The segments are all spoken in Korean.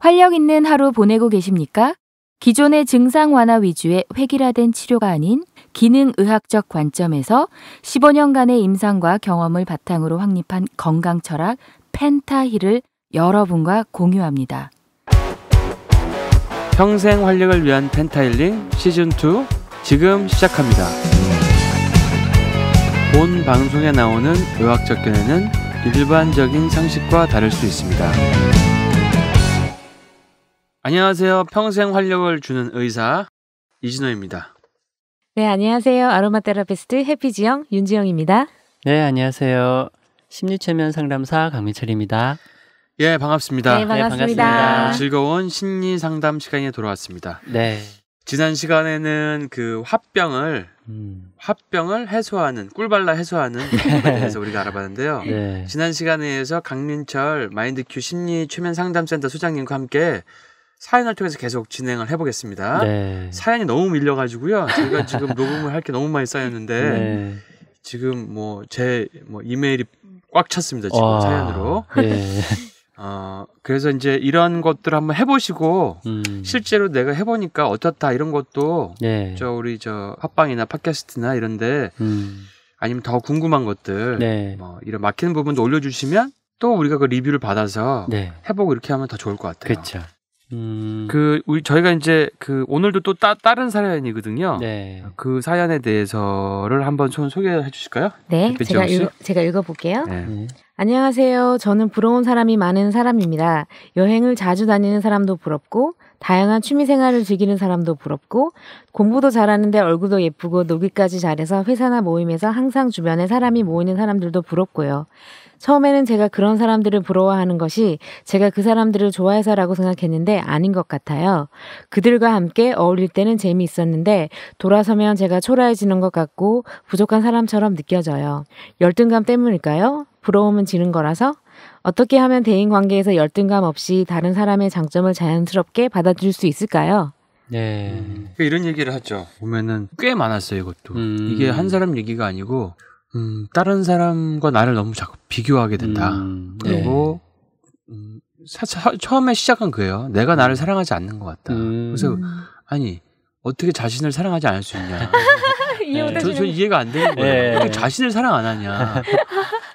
활력 있는 하루 보내고 계십니까? 기존의 증상 완화 위주의 획일화된 치료가 아닌 기능의학적 관점에서 15년간의 임상과 경험을 바탕으로 확립한 건강 철학 펜타힐을 여러분과 공유합니다. 평생 활력을 위한 펜타힐링 시즌2 지금 시작합니다. 본 방송에 나오는 의학적 견해는 일반적인 상식과 다를 수 있습니다. 안녕하세요. 평생 활력을 주는 의사 이진호입니다. 네, 안녕하세요. 아로마 테라피스트 해피지영 윤지영입니다. 네, 안녕하세요. 심리체면 상담사 강민철입니다. 예, 반갑습니다. 네, 반갑습니다. 네, 반갑습니다. 즐거운 심리 상담 시간에 돌아왔습니다. 네. 지난 시간에는 그 화병을 음. 화병을 해소하는 꿀발라 해소하는 그래서 우리가 알아봤는데요. 네. 지난 시간에 해서 강민철 마인드큐 심리 최면 상담센터 소장님과 함께 사연을 통해서 계속 진행을 해보겠습니다. 네. 사연이 너무 밀려가지고요. 제가 지금 녹음을 할 게 너무 많이 쌓였는데 네. 지금 뭐 제뭐 뭐 이메일이 꽉 찼습니다. 지금 와. 사연으로. 네. 어, 그래서 이제 이런 것들 한번 해보시고 음. 실제로 내가 해보니까 어떻다 이런 것도 네. 저 우리 저합방이나 팟캐스트나 이런데 음. 아니면 더 궁금한 것들 네. 뭐 이런 막히는 부분도 올려주시면 또 우리가 그 리뷰를 받아서 네. 해보고 이렇게 하면 더 좋을 것 같아요. 그쵸. 음. 그 우리 저희가 이제 그 오늘도 또 따, 다른 사연이거든요. 네. 그 사연에 대해서를 한번 좀 소개해 주실까요? 네, 그 제가 읽, 제가 읽어볼게요. 네. 네. 안녕하세요. 저는 부러운 사람이 많은 사람입니다. 여행을 자주 다니는 사람도 부럽고 다양한 취미 생활을 즐기는 사람도 부럽고 공부도 잘하는데 얼굴도 예쁘고 노기까지 잘해서 회사나 모임에서 항상 주변에 사람이 모이는 사람들도 부럽고요. 처음에는 제가 그런 사람들을 부러워하는 것이 제가 그 사람들을 좋아해서라고 생각했는데 아닌 것 같아요. 그들과 함께 어울릴 때는 재미있었는데 돌아서면 제가 초라해지는 것 같고 부족한 사람처럼 느껴져요. 열등감 때문일까요? 부러움은 지는 거라서? 어떻게 하면 대인 관계에서 열등감 없이 다른 사람의 장점을 자연스럽게 받아들일수 있을까요? 네. 음. 이런 얘기를 하죠. 보면은 꽤 많았어요, 이것도. 음. 이게 한 사람 얘기가 아니고 음, 다른 사람과 나를 너무 자꾸 비교하게 된다. 음, 네. 그리고 네. 음, 사, 사, 처음에 시작한 거예요 내가 나를 음. 사랑하지 않는 것 같다. 음. 그래서 음. 아니 어떻게 자신을 사랑하지 않을 수 있냐. 네. 저, 저 이해가 안 되는 거예요. 네. 자신을 사랑 안 하냐.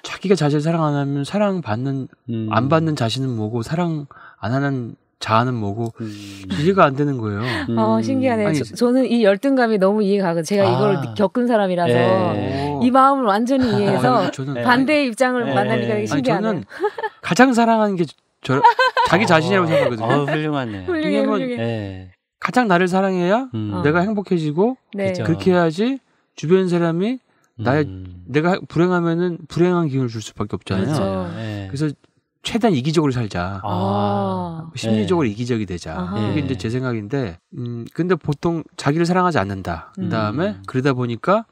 자기가 자신을 사랑 안 하면 사랑 받는 안 받는 자신은 뭐고 사랑 안 하는 자아는 뭐고 음. 이해가 안 되는 거예요. 음. 어, 신기하네요. 아니, 저, 는이 열등감이 너무 이해가 가고 제가 아. 이걸 겪은 사람이라서 예. 이 마음을 완전히 이해해서 아, 저는, 예. 반대의 입장을 예. 만나니까 되게 신기하네 아니, 저는 가장 사랑하는 게 저, 자기 어. 자신이라고 생각하거든요. 어, 훌륭하네. 훌륭해, 뭐 훌륭해. 예. 가장 나를 사랑해야 음. 내가 행복해지고 네. 그렇게 해야지 주변 사람이 나의 음. 내가 불행하면은 불행한 기운을 줄 수밖에 없잖아요. 그렇죠. 예. 그래서 최대한 이기적으로 살자. 아. 뭐 심리적으로 네. 이기적이 되자. 아하. 이게 이제 예. 제 생각인데, 음, 근데 보통 자기를 사랑하지 않는다. 그 다음에 음. 그러다 보니까,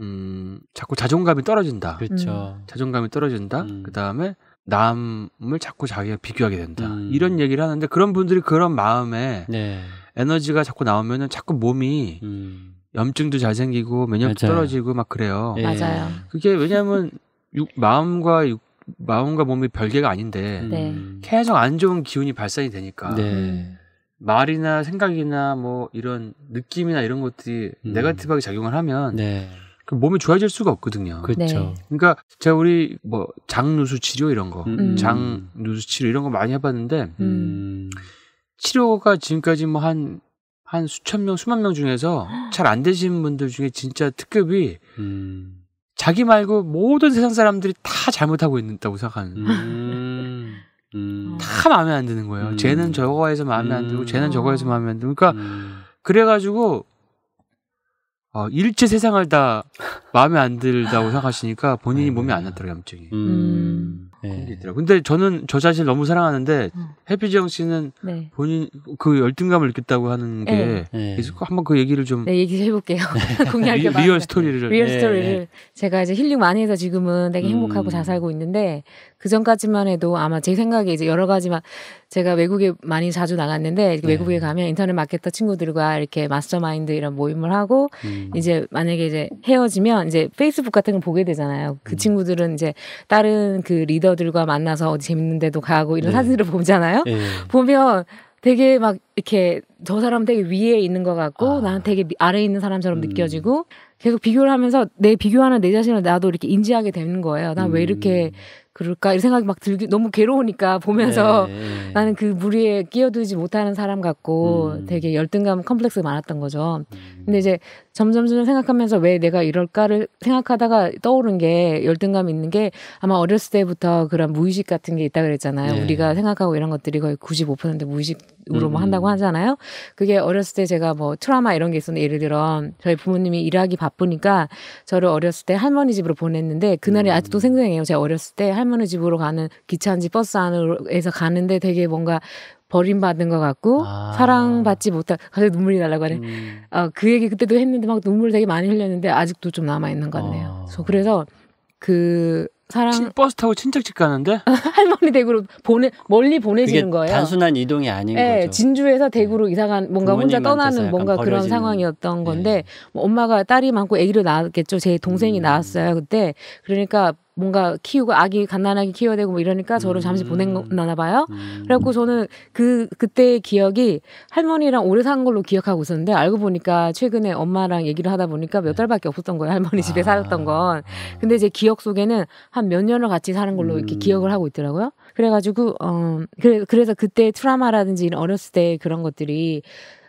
음, 자꾸 자존감이 떨어진다. 그렇죠. 음. 자존감이 떨어진다. 음. 그 다음에 남을 자꾸 자기가 비교하게 된다. 음. 이런 얘기를 하는데 그런 분들이 그런 마음에 네. 에너지가 자꾸 나오면은 자꾸 몸이 음. 염증도 잘 생기고 면역도 맞아요. 떨어지고 막 그래요. 예. 맞아요. 그게 왜냐하면 육, 마음과 육, 마음과 몸이 별개가 아닌데 음. 네. 계속 안 좋은 기운이 발산이 되니까 네. 말이나 생각이나 뭐 이런 느낌이나 이런 것들이 음. 네거티브하게 작용을 하면 네. 그 몸이 좋아질 수가 없거든요. 그렇죠. 그러니까 제가 우리 뭐 장누수 치료 이런 거, 음. 음. 장누수 치료 이런 거 많이 해봤는데 음. 음. 치료가 지금까지 뭐 한 한 수천 명, 수만 명 중에서 잘 안 되신 분들 중에 진짜 특급이 음. 자기 말고 모든 세상 사람들이 다 잘못하고 있다고 생각하는. 음, 음. 음. 다 마음에 안 드는 거예요. 음. 쟤는 저거해서 마음에 안 들고, 쟤는 저거해서 마음에 안 들고. 그러니까, 음. 그래가지고, 어, 일체 세상을 다 마음에 안 들다고 생각하시니까 본인이 네. 몸이 안낫더라고요 염증이. 음. 예. 그런 게 있더라고. 근데 저는 저 자신 을 너무 사랑하는데 음. 해피지영 씨는 네. 본인 그 열등감을 느꼈다고 하는 예. 게 네. 예. 계 한번 그 얘기를 좀 네, 얘기 해볼게요. 네. 공략해 봐. 리얼 스토리를 리얼 스토리를 제가 이제 힐링 많이 해서 지금은 되게 행복하고 음. 잘 살고 있는데 그 전까지만 해도 아마 제 생각에 이제 여러 가지 만 제가 외국에 많이 자주 나갔는데 네. 외국에 가면 인터넷 마케터 친구들과 이렇게 마스터마인드 이런 모임을 하고 음. 이제 만약에 이제 헤어지면 이제 페이스북 같은 걸 보게 되잖아요. 그 음. 친구들은 이제 다른 그 리더 배우들과 만나서 어디 재밌는 데도 가고 이런 네. 사진들을 보잖아요. 네. 보면 되게 막 이렇게 저 사람 되게 위에 있는 것 같고 아. 나는 되게 아래에 있는 사람처럼 음. 느껴지고 계속 비교를 하면서 내 비교하는 내 자신을 나도 이렇게 인지하게 되는 거예요. 난왜 음. 이렇게 그럴까 이런 생각이 막 들기 너무 괴로우니까 보면서 네. 나는 그 무리에 끼어들지 못하는 사람 같고 음. 되게 열등감 컴플렉스 많았던 거죠. 근데 이제 점점 점 생각하면서 왜 내가 이럴까를 생각하다가 떠오른 게 열등감 있는 게 아마 어렸을 때부터 그런 무의식 같은 게 있다 그랬잖아요. 네. 우리가 생각하고 이런 것들이 거의 95% 무의식으로 뭐 음. 한다고 하잖아요. 그게 어렸을 때 제가 뭐 트라마 이런 게 있었는데 예를 들어 저희 부모님이 일하기 바쁘니까 저를 어렸을 때 할머니 집으로 보냈는데 그날이 음. 아직도 생생해요. 제가 어렸을 때 할머니 집으로 가는 기차인지 버스 안에서 으로 가는데 되게 뭔가 버림받은 것 같고 아. 사랑받지 못한 갑자기 눈물이 날라고 하네. 음. 어, 그 얘기 그때도 했는데 막 눈물 되게 많이 흘렸는데 아직도 좀 남아 있는 것 같네요. 어. 그래서, 그래서 그 사랑 친, 버스 타고 친척집 가는데 할머니 댁으로 보내 멀리 보내시는 거예요. 단순한 이동이 아닌 네, 거죠. 진주에서 댁으로 네. 이사간 뭔가 혼자 떠나는 뭔가 버려지는... 그런 상황이었던 예. 건데 네. 뭐 엄마가 딸이 많고 아기를 낳았겠죠. 제 동생이 음. 낳았어요 그때 그러니까 뭔가 키우고 아기 간단하게 키워야 되고 뭐 이러니까 저를 잠시 음. 보낸나나 봐요. 음. 그래갖고 저는 그 그때의 기억이 할머니랑 오래 산 걸로 기억하고 있었는데 알고 보니까 최근에 엄마랑 얘기를 하다 보니까 몇 네. 달밖에 없었던 거예요. 할머니 집에 아. 살았던 건. 근데 제 기억 속에는 한 몇 년을 같이 사는 걸로 이렇게 음. 기억을 하고 있더라고요. 그래가지고 어 그래 그래서 그때 트라마라든지 어렸을 때 그런 것들이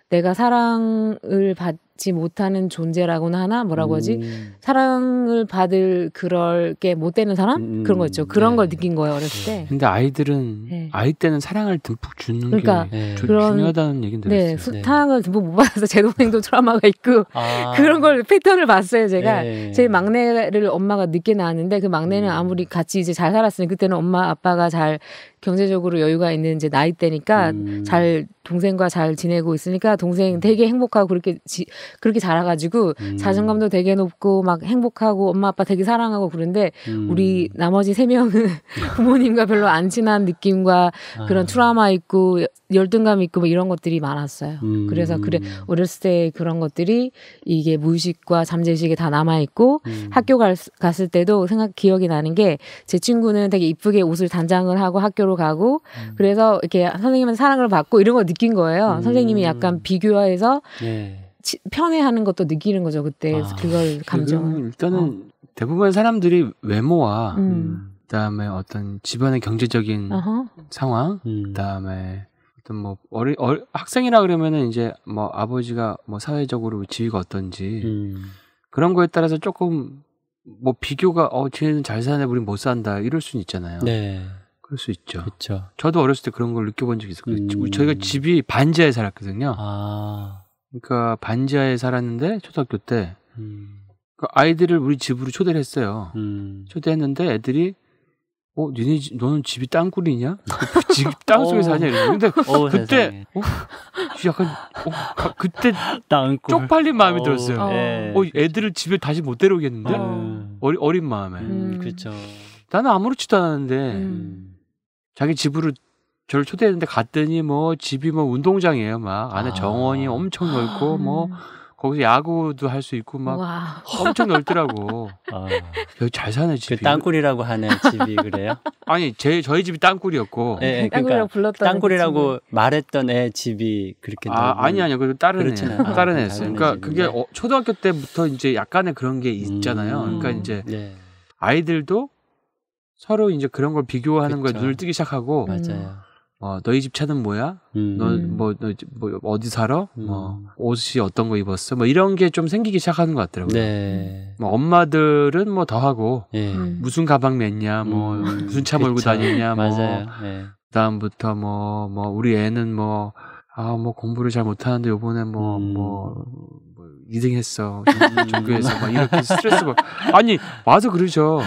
내가 사랑을 받 받지 못하는 존재라고는 하나 뭐라고 음. 하지 사랑을 받을 그럴 게 못 되는 사람 음, 음. 그런 거 있죠 그런 네. 걸 느낀 거예요 어렸을 때 네. 근데 아이들은 네. 아이 때는 사랑을 듬뿍 주는 그러니까 게 네. 조, 그런, 중요하다는 얘기인데 네, 수탕을 네. 듬뿍 못 받아서 제 동생도 트라우마가 있고 아. 그런 걸 패턴을 봤어요 제가 네. 제 막내를 엄마가 늦게 낳았는데 그 막내는 음. 아무리 같이 이제 잘 살았으니 그때는 엄마 아빠가 잘 경제적으로 여유가 있는 이제 나이대니까 음. 잘 동생과 잘 지내고 있으니까 동생 음. 되게 행복하고 그렇게 지, 그렇게 자라가지고 음. 자존감도 되게 높고 막 행복하고 엄마 아빠 되게 사랑하고 그런데 음. 우리 나머지 세 명은 부모님과 별로 안 친한 느낌과 그런 아. 트라우마 있고 열등감 있고 뭐 이런 것들이 많았어요. 그래서 그래 음. 어렸을 때 그런 것들이 이게 무의식과 잠재의식에 다 남아 있고 음. 학교 갈, 갔을 때도 생각 기억이 나는 게 제 친구는 되게 이쁘게 옷을 단장을 하고 학교로 쪽으로 가고 음. 그래서 이렇게 선생님은 사랑을 받고 이런 걸 느낀 거예요. 음. 선생님이 약간 비교해서 네. 편애하는 것도 느끼는 거죠 그때 아, 그걸 그, 감정을 일단은 어. 대부분의 사람들이 외모와 음. 음. 그다음에 어떤 집안의 경제적인 어허. 상황 음. 그다음에 어떤 뭐 어리 어, 학생이라 그러면은 이제 뭐 아버지가 뭐 사회적으로 지위가 어떤지 음. 그런 거에 따라서 조금 뭐 비교가 어 쟤는 잘 사네 우리못 산다 이럴 수는 있잖아요. 네. 그럴 수 있죠. 그렇죠. 저도 어렸을 때 그런 걸 느껴본 적이 있었거든요. 음. 저희가 집이 반지하에 살았거든요. 아. 그러니까 반지하에 살았는데 초등학교 때 음. 그 아이들을 우리 집으로 초대를 했어요. 음. 초대했는데 애들이 어, 니네 집, 너는 집이 땅굴이냐? 집 땅속에 어. 사냐? 이랬는데 오, 어, 그때, 어? 약간, 어, 가, 그때 땅굴. 쪽팔린 마음이 오, 어. 들었어요. 네. 어, 애들을 집에 다시 못 데려오겠는데? 어. 린 어린 마음에. 음. 그렇죠. 나는 아무렇지도 않았는데 음. 자기 집으로 저를 초대했는데 갔더니 뭐 집이 뭐 운동장이에요. 막 안에 아. 정원이 엄청 넓고 아. 뭐 거기서 야구도 할 수 있고 막 와. 엄청 넓더라고. 아. 여기 잘 사는 그 집이. 그 땅굴이라고 하는 집이 그래요? 아니 제 저희 집이 땅굴이었고. 네, 네, 그러니까 불렀던 그 땅굴이라고 말했던 애 집이 그렇게. 아 아니 아니요 그 다른 애 아, 다른 애였어요. 그러니까 그게 어, 초등학교 때부터 이제 약간의 그런 게 있잖아요. 그러니까 음. 그러니까 이제 네. 아이들도 서로 이제 그런 걸 비교하는 거에 눈을 뜨기 시작하고 맞아요. 음. 어, 너희 집 차는 뭐야? 음. 너뭐뭐 뭐 어디 살아? 음. 뭐 옷이 어떤 거 입었어? 뭐 이런 게 좀 생기기 시작하는 것 같더라고요. 네. 음. 뭐 엄마들은 뭐 더하고 네. 예. 무슨 가방 맸냐, 뭐 음. 무슨 차 몰고 다니냐, 뭐 네. 그다음부터 뭐뭐 뭐 우리 애는 뭐 아, 뭐 공부를 잘 못하는데 요번에 뭐, 음. 뭐, 뭐, 2등 했어. 종, 종교에서 막 이렇게 스트레스 받 아니, 와서 그러죠.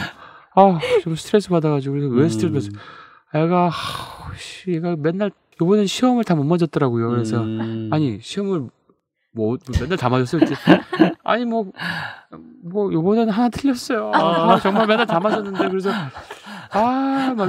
아, 좀 스트레스 받아가지고 그래서 왜 음. 스트레스 받았어? 애가 아, 씨, 얘가 맨날 요번에 시험을 다 못 맞았더라고요. 그래서 음. 아니 시험을 뭐, 뭐 맨날 다 맞았어요. 아니 뭐뭐 뭐, 뭐 요번에는 하나 틀렸어요. 아, 정말 맨날 다 맞았는데 그래서 아막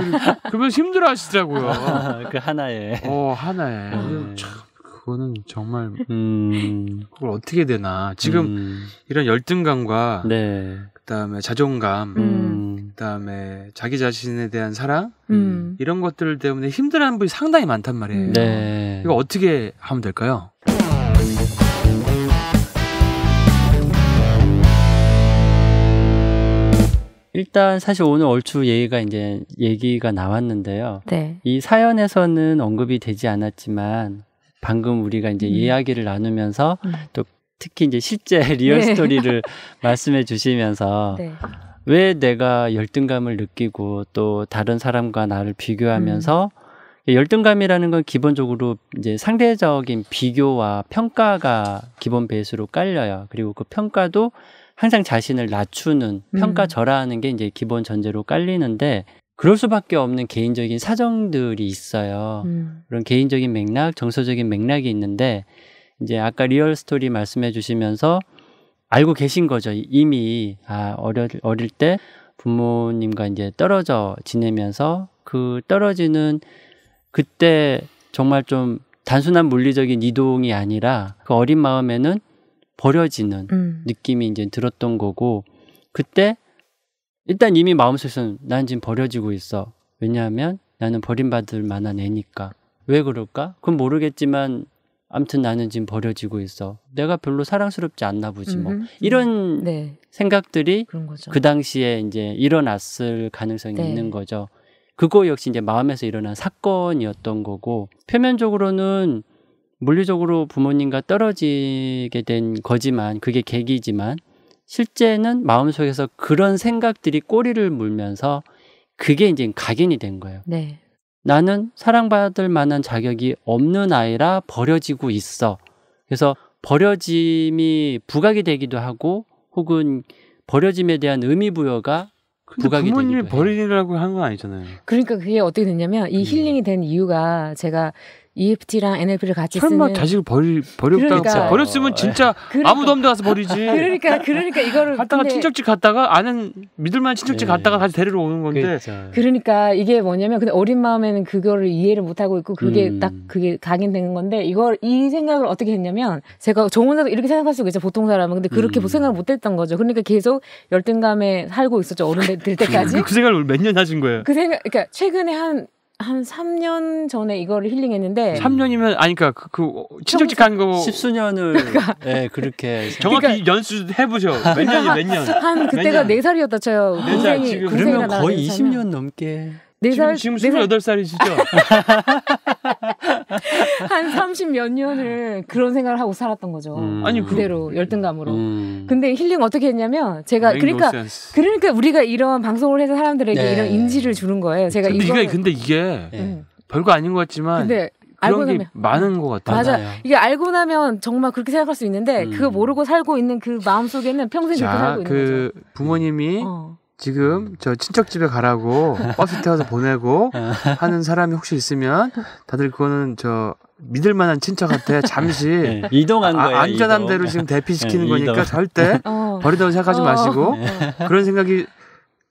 그러면 힘들어 하시더라고요. 그 하나에. 어 하나에. 음. 참 그거는 정말 음. 그걸 어떻게 되나 지금 음. 이런 열등감과 네. 그다음에 자존감 음. 음. 그다음에 자기 자신에 대한 사랑 음. 이런 것들 때문에 힘들어하는 분이 상당히 많단 말이에요. 네. 이거 어떻게 하면 될까요? 일단 사실 오늘 얼추 얘기가 이제 얘기가 나왔는데요. 네. 이 사연에서는 언급이 되지 않았지만 방금 우리가 이제 음. 이야기를 나누면서 음. 또 특히 이제 실제 리얼 네. 스토리를 말씀해 주시면서 네. 왜 내가 열등감을 느끼고 또 다른 사람과 나를 비교하면서 음. 열등감이라는 건 기본적으로 이제 상대적인 비교와 평가가 기본 베이스로 깔려요. 그리고 그 평가도 항상 자신을 낮추는 평가절하하는 음. 게 이제 기본 전제로 깔리는데 그럴 수밖에 없는 개인적인 사정들이 있어요. 음. 그런 개인적인 맥락, 정서적인 맥락이 있는데 이제 아까 리얼 스토리 말씀해 주시면서 알고 계신 거죠. 이미 아, 어릴, 어릴 때 부모님과 이제 떨어져 지내면서 그 떨어지는 그때 정말 좀 단순한 물리적인 이동이 아니라 그 어린 마음에는 버려지는 음. 느낌이 이제 들었던 거고 그때 일단 이미 마음속에서는 난 지금 버려지고 있어. 왜냐하면 나는 버림받을 만한 애니까. 왜 그럴까? 그건 모르겠지만 아무튼 나는 지금 버려지고 있어. 내가 별로 사랑스럽지 않나 보지 뭐. 음 이런 네. 생각들이 그 당시에 이제 일어났을 가능성이 네. 있는 거죠. 그거 역시 이제 마음에서 일어난 사건이었던 거고 표면적으로는 물리적으로 부모님과 떨어지게 된 거지만 그게 계기지만 실제는 마음속에서 그런 생각들이 꼬리를 물면서 그게 이제 각인이 된 거예요. 네. 나는 사랑받을 만한 자격이 없는 아이라 버려지고 있어. 그래서 버려짐이 부각이 되기도 하고 혹은 버려짐에 대한 의미 부여가 부각이 부모님이 버리라고 한 건 아니잖아요. 그러니까 그게 어떻게 됐냐면 이 네. 힐링이 된 이유가 제가 EFT랑 NLP를 같이 설마 쓰는 자식을 버리, 버렸다 그러니까. 버렸으면 진짜 네. 그러니까. 아무도 없는 데 가서 버리지 그러니까 그러니까 이거를 갔다가 근데... 친척집 갔다가 아는 믿을만한 친척집 네. 갔다가 다시 데리러 오는 건데 그렇죠. 그러니까 이게 뭐냐면 근데 어린 마음에는 그거를 이해를 못 하고 있고 그게 음. 딱 그게 각인되는 건데 이걸 이 생각을 어떻게 했냐면 제가 정원사도 이렇게 생각할 수가 있죠 보통 사람은 근데 그렇게 음. 생각을 못 했던 거죠 그러니까 계속 열등감에 살고 있었죠 어른 될 그 때까지 그 생각을 몇 년 하신 거예요 그 생각 그러니까 최근에 한한 3년 전에 이거를 힐링했는데 3년이면 아니까 그러니까 그, 그 친척집 간거 1 0수년을 그러니까. 네, 그렇게 정확히 그러니까. 연수 해보죠 몇 년이 몇년한 그때가 4살이었다 쳐요 동생이, 네 그러면 거의 20년 넘게 네 살, 지금, 지금 28살이시죠? 한30몇 년을 그런 생각을 하고 살았던 거죠. 음. 아니, 그 그대로 음. 열등감으로. 음. 근데 힐링 어떻게 했냐면 제가 그러니까 노센스. 그러니까 우리가 이런 방송을 해서 사람들에게 네. 이런 인지를 주는 거예요. 제가 근데 이게 근데 이게 네. 별거 아닌 것 같지만 근데 알고 나면 많은 것 음. 같아요. 맞아. 이게 알고 나면 정말 그렇게 생각할 수 있는데 음. 그거 모르고 살고 있는 그 마음 속에는 평생 자, 그렇게 살고 그 있는 거죠. 부모님이 어. 지금 음. 저 친척 집에 가라고 버스 태워서 보내고 어. 하는 사람이 혹시 있으면 다들 그거는 저 믿을 만한 친척한테 잠시 네, 이동한 거예요. 아, 안전한 이동. 대로 지금 대피시키는 네, 거니까 이동. 절대 어. 버리다고 생각하지 어. 마시고 네. 그런 생각이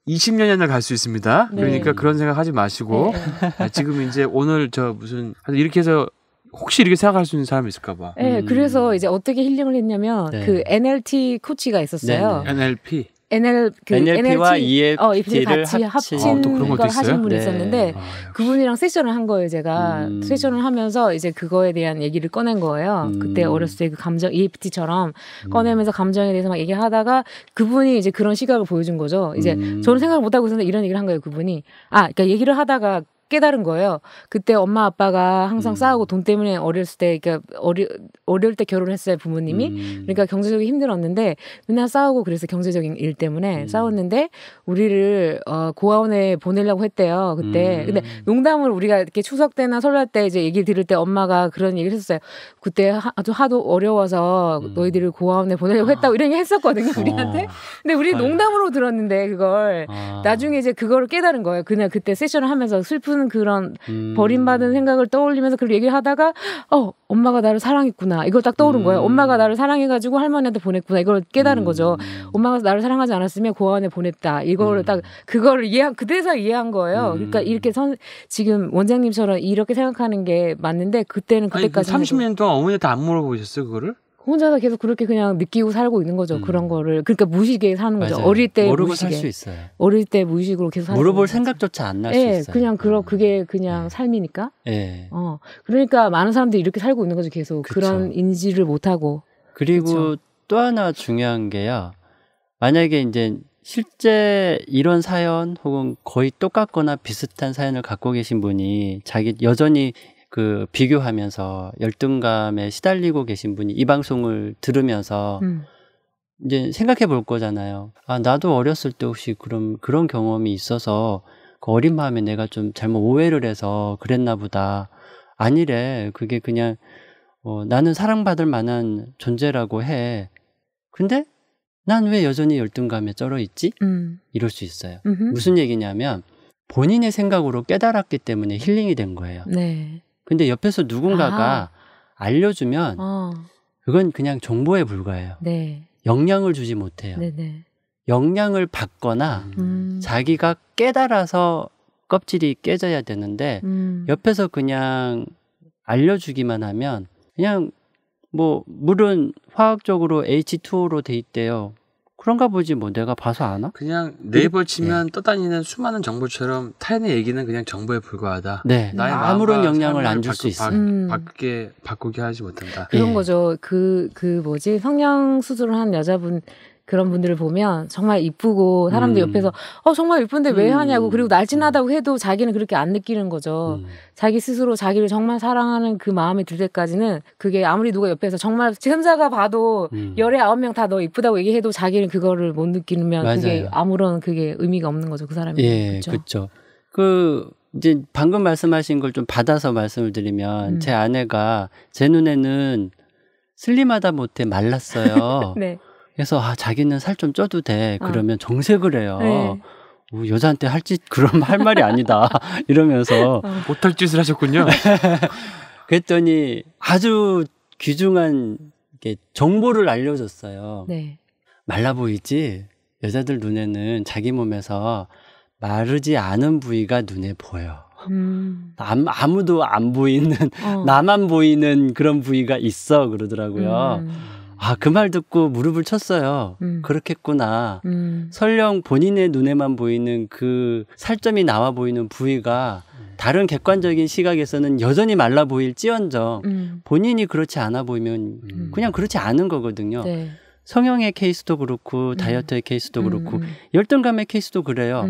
20년 을갈 수 있습니다. 네. 그러니까 그런 생각하지 마시고 네. 아, 지금 이제 오늘 저 무슨 이렇게 해서 혹시 이렇게 생각할 수 있는 사람이 있을까 봐. 네, 음. 그래서 이제 어떻게 힐링을 했냐면 네. 그 NLT 코치가 있었어요. NLP. NL 그 NLP와 NLT, 어, EFT를 같이 합친, 합친 아, 또 그런 걸 하신 분이 네. 있었는데 아, 그분이랑 세션을 한 거예요. 제가 음. 세션을 하면서 이제 그거에 대한 얘기를 꺼낸 거예요. 음. 그때 어렸을 때 그 감정 EFT처럼 음. 꺼내면서 감정에 대해서 막 얘기하다가 그분이 이제 그런 시각을 보여준 거죠. 이제 음. 저는 생각을 못 하고 있었는데 이런 얘기를 한 거예요. 그분이 아 그러니까 얘기를 하다가 깨달은 거예요. 그때 엄마 아빠가 항상 음. 싸우고 돈 때문에 어렸을 때 그러니까 어리 어릴 때 결혼했어요 부모님이 음. 그러니까 경제적인 힘들었는데 맨날 싸우고 그래서 경제적인 일 때문에 음. 싸웠는데 우리를 어, 고아원에 보내려고 했대요 그때 음. 근데 농담을 우리가 이렇게 추석 때나 설날 때 이제 얘기 들을 때 엄마가 그런 얘기를 했었어요. 그때 하, 아주 하도 어려워서 음. 너희들을 고아원에 보내려고 했다고 아. 이런 얘기 했었거든요 아. 우리한테. 어. 근데 우리 아. 농담으로 들었는데 그걸 아. 나중에 이제 그거를 깨달은 거예요. 그냥 그때 세션을 하면서 슬픈 떠오르는 그런 음. 버림받은 생각을 떠올리면서 그걸 얘기를 하다가 어 엄마가 나를 사랑했구나 이걸 딱 떠오른 음. 거예요. 엄마가 나를 사랑해가지고 할머니한테 보냈구나 이걸 깨달은 거죠. 음. 엄마가 나를 사랑하지 않았으면 고아원에 그 보냈다 이거를 음. 딱 그거를 이해 그대서 이해한 거예요. 음. 그러니까 이렇게 선 지금 원장님처럼 이렇게 생각하는 게 맞는데 그때는 그 그때까지 30년 동안 어머니한테 안 물어보셨어요 그거를? 혼자서 계속 그렇게 그냥 느끼고 살고 있는 거죠. 음. 그런 거를 그러니까 무의식에 사는 거죠. 맞아요. 어릴 때 모르고 살 수 있어요. 어릴 때 무의식으로 계속 물어볼 생각조차 안 날수 네, 예, 있어요. 그냥 그러 음. 그게 그냥 네. 삶이니까. 네. 어 그러니까 많은 사람들이 이렇게 살고 있는 거죠. 계속 그쵸. 그런 인지를 못 하고. 그리고 그쵸. 또 하나 중요한 게요. 만약에 이제 실제 이런 사연 혹은 거의 똑같거나 비슷한 사연을 갖고 계신 분이 자기 여전히 그 비교하면서 열등감에 시달리고 계신 분이 이 방송을 들으면서 음. 이제 생각해 볼 거잖아요. 아, 나도 어렸을 때 혹시 그럼 그런 경험이 있어서 그 어린 마음에 내가 좀 잘못 오해를 해서 그랬나 보다. 아니래. 그게 그냥 어, 나는 사랑받을 만한 존재라고 해. 근데 난 왜 여전히 열등감에 쩔어 있지? 음. 이럴 수 있어요. 음흠. 무슨 얘기냐면 본인의 생각으로 깨달았기 때문에 힐링이 된 거예요. 네. 근데 옆에서 누군가가 아. 알려주면 어. 그건 그냥 정보에 불과해요. 네. 영향을 주지 못해요. 네네. 네. 영향을 받거나 음. 자기가 깨달아서 껍질이 깨져야 되는데 음. 옆에서 그냥 알려주기만 하면 그냥 뭐 물은 화학적으로 H2O로 돼 있대요. 그런가 보지 뭐 내가 봐서 아나? 그냥 네이버 치면 예. 네. 떠다니는 수많은 정보처럼 타인의 얘기는 그냥 정보에 불과하다. 네. 나의 음. 아무런 영향을 안 줄 수 있어. 음. 바꾸게 바꾸게 하지 못한다. 그런 예. 거죠. 그그 그 뭐지 성향 수술을 한 여자분 그런 분들을 보면 정말 이쁘고 사람들 음. 옆에서 어 정말 이쁜데 왜 하냐고 음. 그리고 날씬하다고 해도 자기는 그렇게 안 느끼는 거죠. 음. 자기 스스로 자기를 정말 사랑하는 그 마음이 들 때까지는 그게 아무리 누가 옆에서 정말 제삼자가 봐도 음. 열에 아홉 명 다 너 이쁘다고 얘기해도 자기는 그거를 못 느끼면 맞아요. 그게 아무런 그게 의미가 없는 거죠. 그 사람이. 예, 그렇죠. 그렇죠. 그 이제 방금 말씀하신 걸 좀 받아서 말씀을 드리면 음. 제 아내가 제 눈에는 슬림하다 못해 말랐어요. 네. 그래서 아 자기는 살 좀 쪄도 돼. 어. 그러면 어. 정색을 해요. 네. 여자한테 할 짓 그럼 할 말이 아니다 이러면서 어. 못할 짓을 하셨군요. 그랬더니 아주 귀중한 정보를 알려줬어요. 네. 말라 보이지 여자들 눈에는 자기 몸에서 마르지 않은 부위가 눈에 보여. 음. 남, 아무도 안 보이는 어. 나만 보이는 그런 부위가 있어 그러더라고요. 음. 아, 그 말 듣고 무릎을 쳤어요. 음. 그렇겠구나. 음. 설령 본인의 눈에만 보이는 그 살점이 나와 보이는 부위가 다른 객관적인 시각에서는 여전히 말라 보일지언정 음. 본인이 그렇지 않아 보이면 음. 그냥 그렇지 않은 거거든요. 네. 성형의 케이스도 그렇고 음. 다이어트의 케이스도 음. 그렇고 열등감의 케이스도 그래요.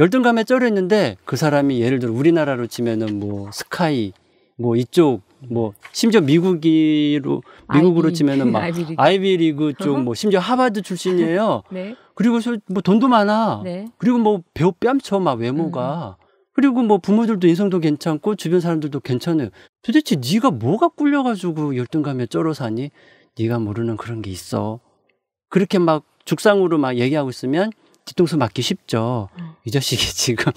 열등감에 쩔어 있는데 그 사람이 예를 들어 우리나라로 치면은 뭐 스카이 뭐 이쪽 뭐 심지어 미국이로 미국으로 아이비. 치면은 막 아이비리그 쪽뭐 심지어 하버드 출신이에요. 네. 그리고 뭐 돈도 많아. 네. 그리고 뭐 배우 뺨쳐 막 외모가. 음. 그리고 뭐 부모들도 인성도 괜찮고 주변 사람들도 괜찮아요. 도대체 네가 뭐가 꿀려가지고 열등감에 쩔어 사니? 네가 모르는 그런 게 있어. 그렇게 막 죽상으로 막 얘기하고 있으면 뒤통수 맞기 쉽죠. 음. 이 자식이 지금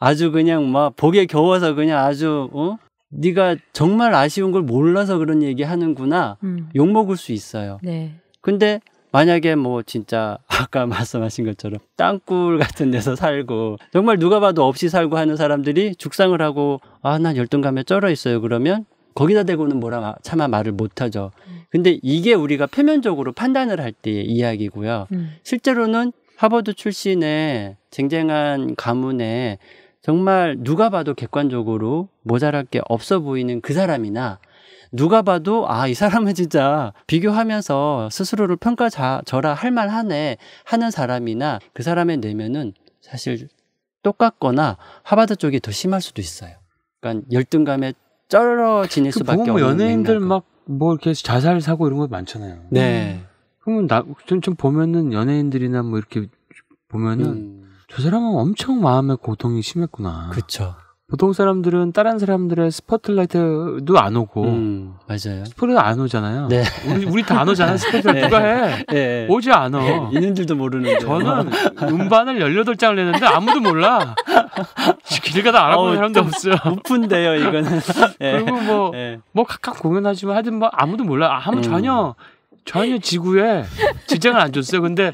아주 그냥 막 복에 겨워서 그냥 아주 어? 네가 정말 아쉬운 걸 몰라서 그런 얘기 하는구나 음. 욕 먹을 수 있어요. 네. 근데 만약에 뭐 진짜 아까 말씀하신 것처럼 땅굴 같은 데서 살고 정말 누가 봐도 없이 살고 하는 사람들이 죽상을 하고 아 난 열등감에 쩔어 있어요 그러면 거기다 대고는 뭐라 차마 말을 못하죠. 음. 근데 이게 우리가 표면적으로 판단을 할 때의 이야기고요. 음. 실제로는 하버드 출신의 쟁쟁한 가문에 정말 누가 봐도 객관적으로 모자랄 게 없어 보이는 그 사람이나 누가 봐도 아, 이 사람은 진짜 비교하면서 스스로를 평가저라할 만하네 하는 사람이나 그 사람의 내면은 사실 똑같거나 하바드 쪽이 더 심할 수도 있어요. 그러니까 열등감에 쩔어지낼그 수밖에 없는 연예인들 막뭐 이렇게 자살 사고 이런 거 많잖아요. 네. 그러면 나좀 보면은 연예인들이나 뭐 이렇게 보면은 음. 저 사람은 엄청 마음의 고통이 심했구나. 그렇죠. 보통 사람들은 다른 사람들의 스포트라이트도 안 오고 음, 맞아요. 스포트도 안 오잖아요. 네. 우리, 우리 다 안 오잖아. 스포트 네. 누가 해? 네. 오지 않아. 네, 있는줄도 모르는 저는 음반을 18장을 내는데 아무도 몰라. 길 가다 알아보는 사람도 없어요. 높은데요, 이거는. 그리고 뭐, 네. 네. 뭐 각각 공연하지만 하여튼 뭐 아무도 몰라. 아무 음. 전혀 전혀 지구에 지장을 안 줬어요. 근데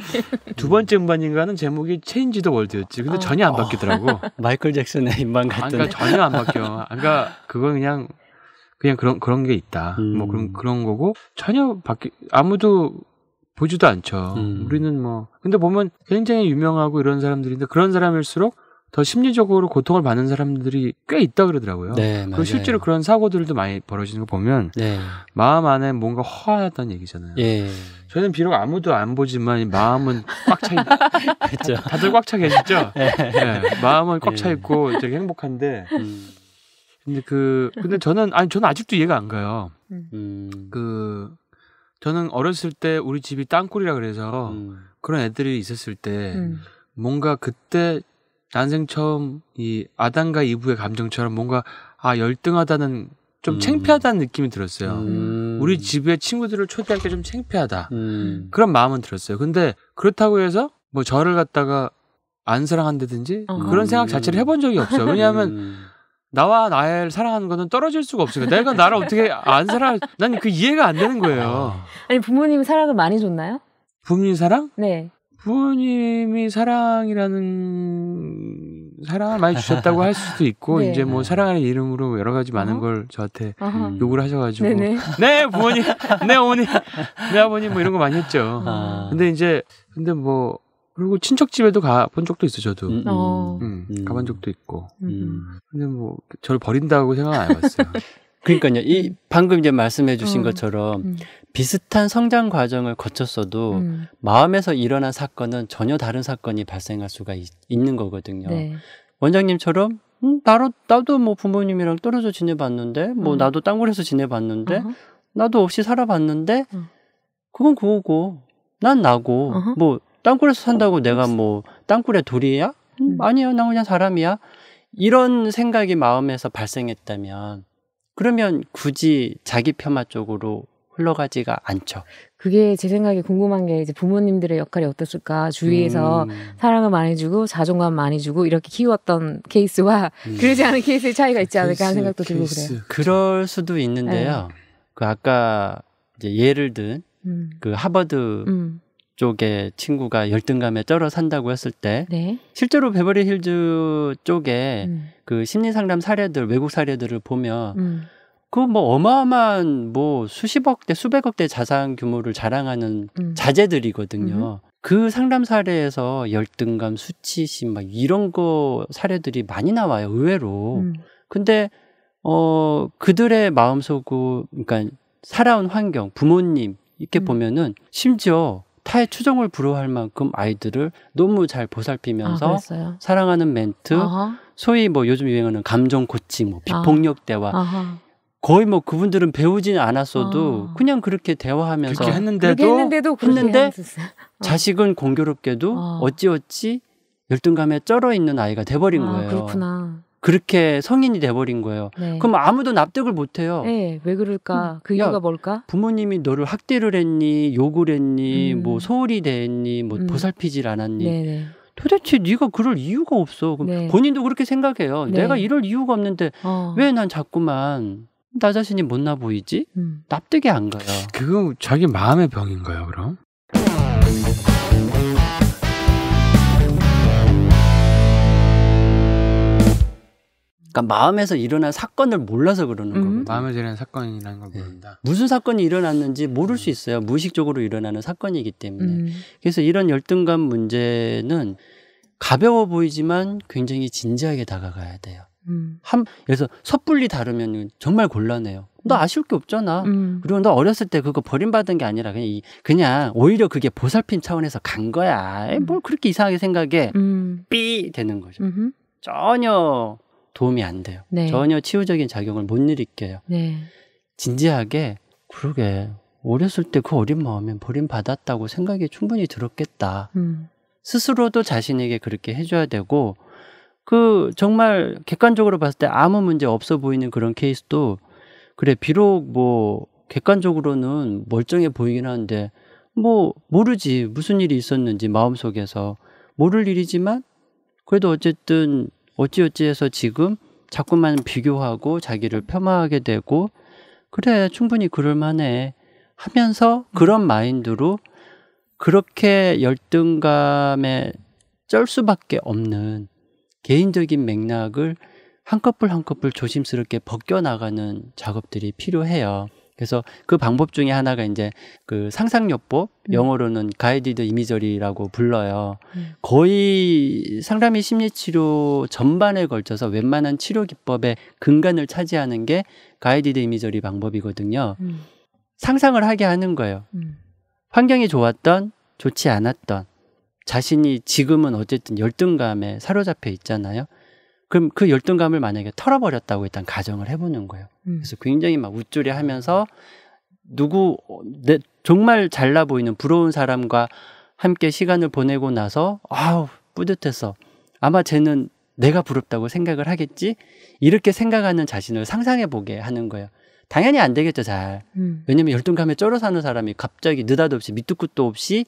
두 번째 음반인가는 제목이 체인지 더 월드였지. 근데 어. 전혀 안 바뀌더라고. 어. 마이클 잭슨의 음반 아, 같은. 그러니까 전혀 안 바뀌어. 그러니까 그건 그냥 그냥 그런 그런 게 있다. 음. 뭐 그런 음. 그런 거고 전혀 바뀌 아무도 보지도 않죠. 음. 우리는 뭐 근데 보면 굉장히 유명하고 이런 사람들인데 그런 사람일수록 더 심리적으로 고통을 받는 사람들이 꽤 있다 그러더라고요. 네, 그리고 실제로 그런 사고들도 많이 벌어지는 거 보면 네. 마음 안에 뭔가 허하다는 얘기잖아요. 예. 저는 비록 아무도 안 보지만 마음은 꽉 차 있죠. 다들 꽉 차 계시죠? 네. 네. 마음은 꽉차 예. 있고 되게 행복한데 음. 근데 그 근데 저는 아니 저는 아직도 이해가 안 가요. 음. 음. 그 저는 어렸을 때 우리 집이 땅굴이라 그래서 음. 그런 애들이 있었을 때 음. 뭔가 그때 난생 처음 이 아담과 이브의 감정처럼 뭔가 아 열등하다는 좀 음. 창피하다는 느낌이 들었어요. 음. 우리 집에 친구들을 초대할 게좀 창피하다. 음. 그런 마음은 들었어요. 근데 그렇다고 해서 뭐 저를 갖다가 안 사랑한다든지 어. 그런 생각 음. 자체를 해본 적이 없어요. 왜냐하면 음. 나와 나를 사랑하는 거는 떨어질 수가 없어요. 내가 나를 어떻게 안 사랑? 난 그 이해가 안 되는 거예요. 아니 부모님 사랑을 많이 줬나요? 부모님 사랑? 네. 부모님이 사랑이라는 사랑을 많이 주셨다고 할 수도 있고 네. 이제 뭐 사랑하는 이름으로 여러 가지 많은 어? 걸 저한테 아하. 요구 하셔가지고 네네. 네 부모님, 네 어머니, 네 아버님 뭐 이런 거 많이 했죠. 아. 근데 이제 근데 뭐 그리고 친척 집에도 가 본 적도 있어 저도 음, 음. 음. 음. 음. 가본 적도 있고 음. 근데 뭐 저를 버린다고 생각 안 해봤어요. 그러니까요. 이 방금 이제 말씀해주신 어. 것처럼 비슷한 성장 과정을 거쳤어도 음. 마음에서 일어난 사건은 전혀 다른 사건이 발생할 수가 있, 는 거거든요. 네. 원장님처럼 음, 나로 나도 뭐 부모님이랑 떨어져 지내봤는데 뭐 음. 나도 땅굴에서 지내봤는데 어허. 나도 없이 살아봤는데 어. 그건 그거고 난 나고 어허. 뭐 땅굴에서 산다고 어, 내가 뭐 땅굴의 돌이야? 음. 음. 아니요, 나 그냥 사람이야. 이런 생각이 마음에서 발생했다면 그러면 굳이 자기 편하 쪽으로 흘러가지가 않죠. 그게 제 생각에 궁금한 게 이제 부모님들의 역할이 어땠을까 주위에서 음. 사랑을 많이 주고 자존감 많이 주고 이렇게 키웠던 케이스와 음. 그러지 않은 케이스의 차이가 있지 않을까 하는 생각도 케이스. 들고 그래요. 그럴 수도 있는데요. 네. 그 아까 이제 예를 든그 음. 하버드 음. 쪽에 친구가 열등감에 쩔어 산다고 했을 때 네. 실제로 베버리 힐즈 쪽에 음. 그 심리 상담 사례들 외국 사례들을 보면 음. 그뭐 어마어마한 뭐 수십억 대 수백억 대 자산 규모를 자랑하는 음. 자제들이거든요 음. 그 상담 사례에서 열등감, 수치심 막 이런 거 사례들이 많이 나와요. 의외로. 음. 근데 어 그들의 마음속으 그러니까 살아온 환경, 부모님 이렇게 음. 보면은 심지어 타의 추종을 불허할 만큼 아이들을 너무 잘 보살피면서 아, 사랑하는 멘트, 어허. 소위 뭐 요즘 유행하는 감정 고칭, 뭐 아. 비폭력 대화 아. 거의 뭐 그분들은 배우진 않았어도 아. 그냥 그렇게 대화하면서 그렇게 했는데도 그렇게 했는데도 했는데 어. 자식은 공교롭게도 어. 어찌어찌 열등감에 쩔어 있는 아이가 돼버린 아, 거예요. 그렇구나. 그렇게 성인이 돼버린 거예요. 네. 그럼 아무도 납득을 못해요. 네, 왜 그럴까? 음, 그 이유가 야, 뭘까? 부모님이 너를 학대를 했니, 욕을 했니, 음. 뭐 소홀히 대했니, 뭐 음. 보살피질 않았니. 네네. 네. 도대체 네가 그럴 이유가 없어. 그럼 네. 본인도 그렇게 생각해요. 네. 내가 이럴 이유가 없는데 어. 왜난 자꾸만 나 자신이 못나 보이지? 음. 납득이 안 가요. 그거 자기 마음의 병인가요, 그럼? 그러니까 마음에서 일어난 사건을 몰라서 그러는 음. 거거든요. 마음에서 일어난 사건이라는 걸 네. 모른다. 무슨 사건이 일어났는지 모를 음. 수 있어요. 무의식적으로 일어나는 사건이기 때문에. 음. 그래서 이런 열등감 문제는 가벼워 보이지만 굉장히 진지하게 다가가야 돼요. 음. 한 그래서 섣불리 다루면 정말 곤란해요. 너 음. 아쉬울 게 없잖아. 음. 그리고 너 어렸을 때 그거 버림받은 게 아니라 그냥 이, 그냥 오히려 그게 보살핌 차원에서 간 거야. 음. 뭘 그렇게 이상하게 생각해. 음. 삐 되는 거죠. 음흠. 전혀 도움이 안 돼요. 네. 전혀 치유적인 작용을 못 일으켜요. 네. 진지하게 그러게 어렸을 때 그 어린 마음에 버림받았다고 생각이 충분히 들었겠다. 음. 스스로도 자신에게 그렇게 해줘야 되고 그 정말 객관적으로 봤을 때 아무 문제 없어 보이는 그런 케이스도 그래 비록 뭐 객관적으로는 멀쩡해 보이긴 하는데 뭐 모르지 무슨 일이 있었는지 마음속에서 모를 일이지만 그래도 어쨌든 어찌어찌해서 지금 자꾸만 비교하고 자기를 폄하하게 되고 그래 충분히 그럴 만해 하면서 그런 마인드로 그렇게 열등감에 쩔 수밖에 없는 개인적인 맥락을 한 커플 한 커플 조심스럽게 벗겨나가는 작업들이 필요해요. 그래서 그 방법 중에 하나가 이제 그 상상요법, 음. 영어로는 가이디드 이미저리라고 불러요. 음. 거의 상담의 심리치료 전반에 걸쳐서 웬만한 치료 기법의 근간을 차지하는 게 가이디드 이미저리 방법이거든요. 음. 상상을 하게 하는 거예요. 음. 환경이 좋았던, 좋지 않았던, 자신이 지금은 어쨌든 열등감에 사로잡혀 있잖아요. 그럼 그 열등감을 만약에 털어버렸다고 일단 가정을 해보는 거예요. 음. 그래서 굉장히 막 웃조리 하면서 누구, 내, 정말 잘나 보이는 부러운 사람과 함께 시간을 보내고 나서, 아우, 뿌듯했어. 아마 쟤는 내가 부럽다고 생각을 하겠지? 이렇게 생각하는 자신을 상상해 보게 하는 거예요. 당연히 안 되겠죠, 잘. 음. 왜냐면 열등감에 쩔어 사는 사람이 갑자기 느닷없이 밑도 끝도 없이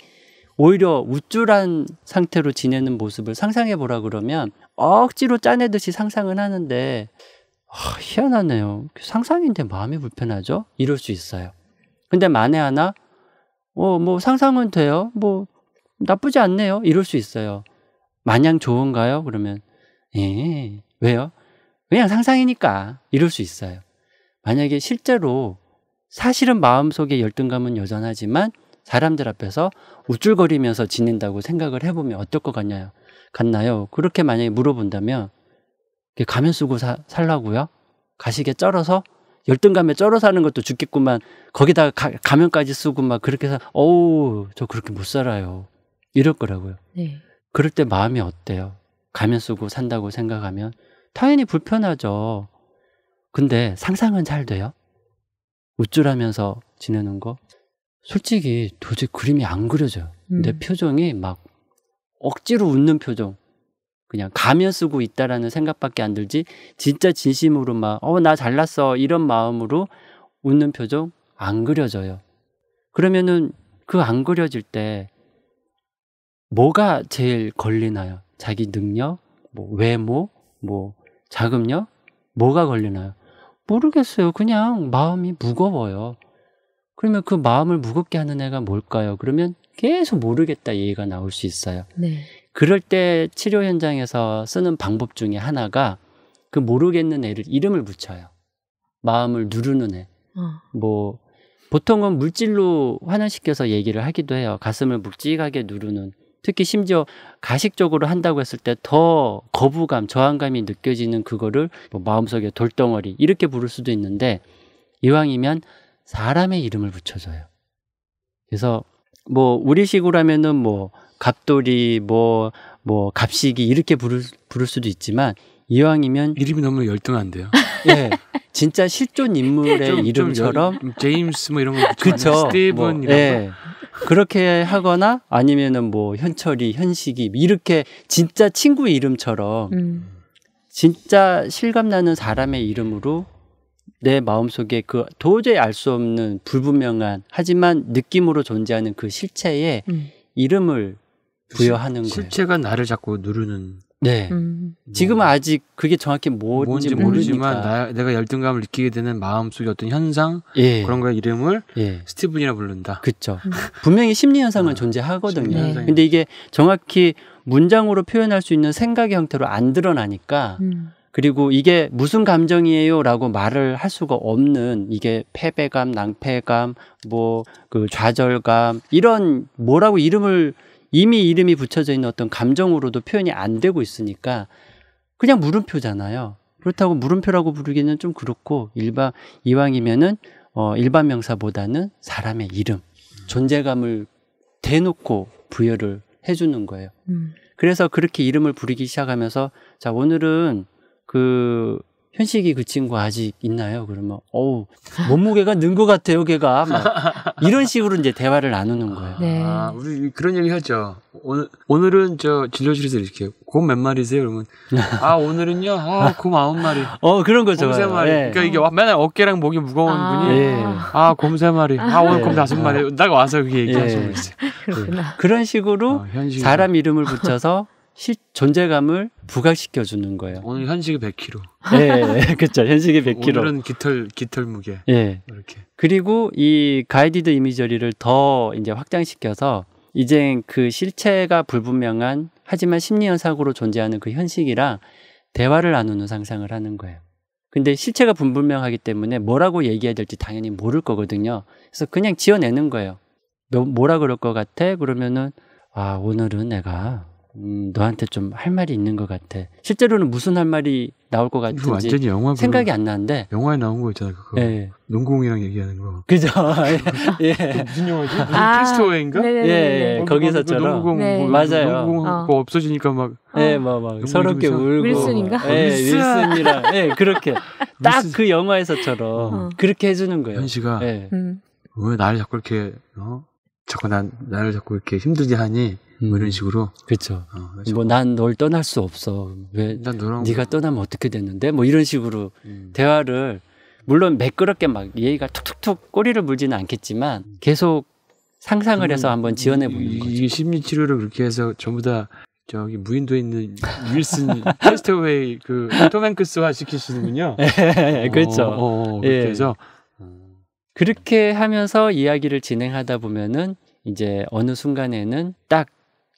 오히려 우쭐한 상태로 지내는 모습을 상상해 보라 그러면 억지로 짜내듯이 상상은 하는데 아, 희한하네요. 상상인데 마음이 불편하죠? 이럴 수 있어요. 근데 만에 하나 어, 뭐 상상은 돼요. 뭐 나쁘지 않네요. 이럴 수 있어요. 마냥 좋은가요? 그러면 예. 왜요? 그냥 상상이니까 이럴 수 있어요. 만약에 실제로 사실은 마음속에 열등감은 여전하지만 사람들 앞에서 우쭐거리면서 지낸다고 생각을 해보면 어떨 것 같냐요? 같나요? 그렇게 만약에 물어본다면 가면 쓰고 사, 살라고요? 가시게 쩔어서 열등감에 쩔어사는 것도 죽겠구만 거기다가 가, 면까지 쓰고 막 그렇게 해서 어우 저 그렇게 못 살아요 이럴 거라고요 네. 그럴 때 마음이 어때요 가면 쓰고 산다고 생각하면 당연히 불편하죠 근데 상상은 잘 돼요 우쭐하면서 지내는 거 솔직히 도저히 그림이 안 그려져요. 음. 내 표정이 막 억지로 웃는 표정. 그냥 가며 쓰고 있다라는 생각밖에 안 들지 진짜 진심으로 막 어 나 잘났어 이런 마음으로 웃는 표정 안 그려져요. 그러면은 그 안 그려질 때 뭐가 제일 걸리나요? 자기 능력, 뭐 외모, 뭐 자금력 뭐가 걸리나요? 모르겠어요. 그냥 마음이 무거워요. 그러면 그 마음을 무겁게 하는 애가 뭘까요? 그러면 계속 모르겠다 얘기가 나올 수 있어요. 네. 그럴 때 치료 현장에서 쓰는 방법 중에 하나가 그 모르겠는 애를 이름을 붙여요. 마음을 누르는 애. 어. 뭐 보통은 물질로 환원시켜서 얘기를 하기도 해요. 가슴을 묵직하게 누르는 특히 심지어 가식적으로 한다고 했을 때 더 거부감, 저항감이 느껴지는 그거를 뭐 마음속에 돌덩어리 이렇게 부를 수도 있는데 이왕이면 사람의 이름을 붙여줘요. 그래서 뭐 우리식으로 하면은 뭐 갑돌이 뭐뭐 뭐, 뭐 갑식이 이렇게 부를 부를 수도 있지만 이왕이면 이름이 너무 열등한데요. 예. 진짜 실존 인물의 좀, 이름처럼 좀 여, 제임스 뭐 이런 거 그쵸? 뭐, 스티븐 뭐, 이런 예. 거 그렇게 하거나 아니면은 뭐 현철이 현식이 이렇게 진짜 친구 이름처럼 음. 진짜 실감 나는 사람의 이름으로 내 마음속에 그 도저히 알 수 없는 불분명한 하지만 느낌으로 존재하는 그 실체에 음. 이름을 그 부여하는 시, 거예요. 실체가 나를 자꾸 누르는. 네. 음. 지금은 아직 그게 정확히 뭔지, 뭔지 모르지만 나, 내가 열등감을 느끼게 되는 마음속의 어떤 현상 예. 그런 거의 이름을 예. 스티븐이라 부른다. 그렇죠. 분명히 심리 현상은 아, 존재하거든요. 심리 네. 근데 이게 정확히 문장으로 표현할 수 있는 생각의 형태로 안 드러나니까 음. 그리고 이게 무슨 감정이에요? 라고 말을 할 수가 없는 이게 패배감, 낭패감, 뭐, 그 좌절감, 이런 뭐라고 이름을 이미 이름이 붙여져 있는 어떤 감정으로도 표현이 안 되고 있으니까 그냥 물음표잖아요. 그렇다고 물음표라고 부르기는 좀 그렇고 일반, 이왕이면은 어, 일반 명사보다는 사람의 이름, 존재감을 대놓고 부여를 해주는 거예요. 음. 그래서 그렇게 이름을 부리기 시작하면서 자, 오늘은 그 현식이 그 친구 아직 있나요? 그러면 어우 몸무게가 는 것 같아요, 걔가 막 이런 식으로 이제 대화를 나누는 아, 거예요. 네. 아, 우리 그런 얘기 하죠. 오늘 오늘은 저 진료실에서 이렇게 곰 몇 마리세요? 그러면 아 오늘은요, 아곰 아홉 마리. 어 그런 거죠. 곰 세 마리. 네. 그러니까 이게 맨날 어깨랑 목이 무거운 아. 분이 네. 예. 아곰 세 마리, 아 오늘 곰 다섯 마리. 나가 예. 와서 그 얘기하시는 거죠. 그렇구나. 그런 식으로 어, 사람 이름을 붙여서 실 존재감을 부각시켜 주는 거예요. 오늘 현식이 100kg. 예, 그렇죠. 현식이 100kg. 오늘은 깃털 깃털 무게. 예. 이렇게. 그리고 이 가이디드 이미저리를 더 이제 확장시켜서 이제 그 실체가 불분명한 하지만 심리 현상으로 존재하는 그 현식이랑 대화를 나누는 상상을 하는 거예요. 근데 실체가 불분명하기 때문에 뭐라고 얘기해야 될지 당연히 모를 거거든요. 그래서 그냥 지어내는 거예요. 뭐라 그럴 것 같아? 그러면은 아 오늘은 내가 음, 너한테 좀 할 말이 있는 것 같아. 실제로는 무슨 할 말이 나올 것 같은지 완전히 영화 생각이 안 나는데 영화에 나온 거 있잖아 그거 예. 농공이랑 얘기하는 거 그죠 예. 예. 무슨 영화지 캐스터웨인가 아, 네, 네, 네, 네 예, 예. 거기서처럼 뭐, 농공 네. 맞아요 농공 어. 예, 뭐 없어지니까 뭐, 막예막막 서럽게 울고 윌슨인가 예 윌슨. 윌슨이랑 예 그렇게 딱 그 영화에서처럼 어. 그렇게 해주는 거예요 현씨가 예. 음. 왜 나를 자꾸 이렇게 어 자꾸 난 나를 자꾸 이렇게 힘들게 하니 뭐 이런 식으로. 그렇죠. 어, 뭐난 널 떠날 수 없어. 왜? 난 너랑 네가 떠나면 어떻게 됐는데? 뭐 이런 식으로 음. 대화를 물론 매끄럽게 막얘의가 툭툭툭 꼬리를 물지는 않겠지만 계속 상상을 해서 한번 지어내 보는 거죠. 이게 심리 치료를 그렇게 해서 전부 다 저기 무인도에 있는 윌슨 캐스터웨이 그톰 행크스화 시키시는군요. 예, 예, 그렇죠. 어, 어, 어, 그렇게 예. 해서 그렇게 하면서 이야기를 진행하다 보면은 이제 어느 순간에는 딱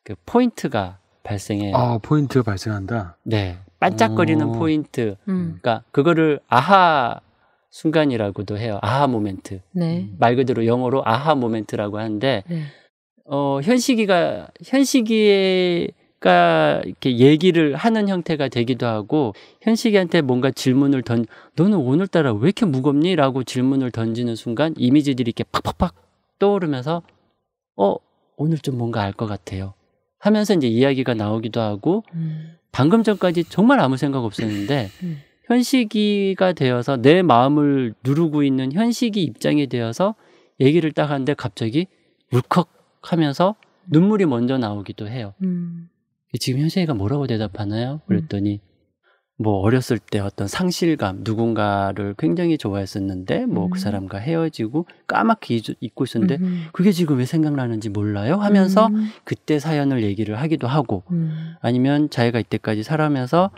그 포인트가 발생해요. 아, 포인트가 발생한다? 네. 반짝거리는 오. 포인트. 음. 그러니까 그거를 아하 순간이라고도 해요. 아하 모멘트. 네. 음. 말 그대로 영어로 아하 모멘트라고 하는데 네. 어, 현식이가 현식이가 이렇게 얘기를 하는 형태가 되기도 하고 현식이한테 뭔가 질문을 던 너는 오늘따라 왜 이렇게 무겁니?라고 질문을 던지는 순간 이미지들이 이렇게 팍팍팍 떠오르면서 어 오늘 좀 뭔가 알 것 같아요. 하면서 이제 이야기가 나오기도 하고 음. 방금 전까지 정말 아무 생각 없었는데 음. 현식이가 되어서 내 마음을 누르고 있는 현식이 입장이 되어서 얘기를 딱 하는데 갑자기 울컥 하면서 음. 눈물이 먼저 나오기도 해요. 음. 지금 현식이가 뭐라고 대답하나요? 그랬더니 음. 뭐 어렸을 때 어떤 상실감 누군가를 굉장히 좋아했었는데 뭐그 음. 사람과 헤어지고 까맣게 잊고 있었는데 음. 그게 지금 왜 생각나는지 몰라요 하면서 음. 그때 사연을 얘기를 하기도 하고 음. 아니면 자기가 이때까지 살아면서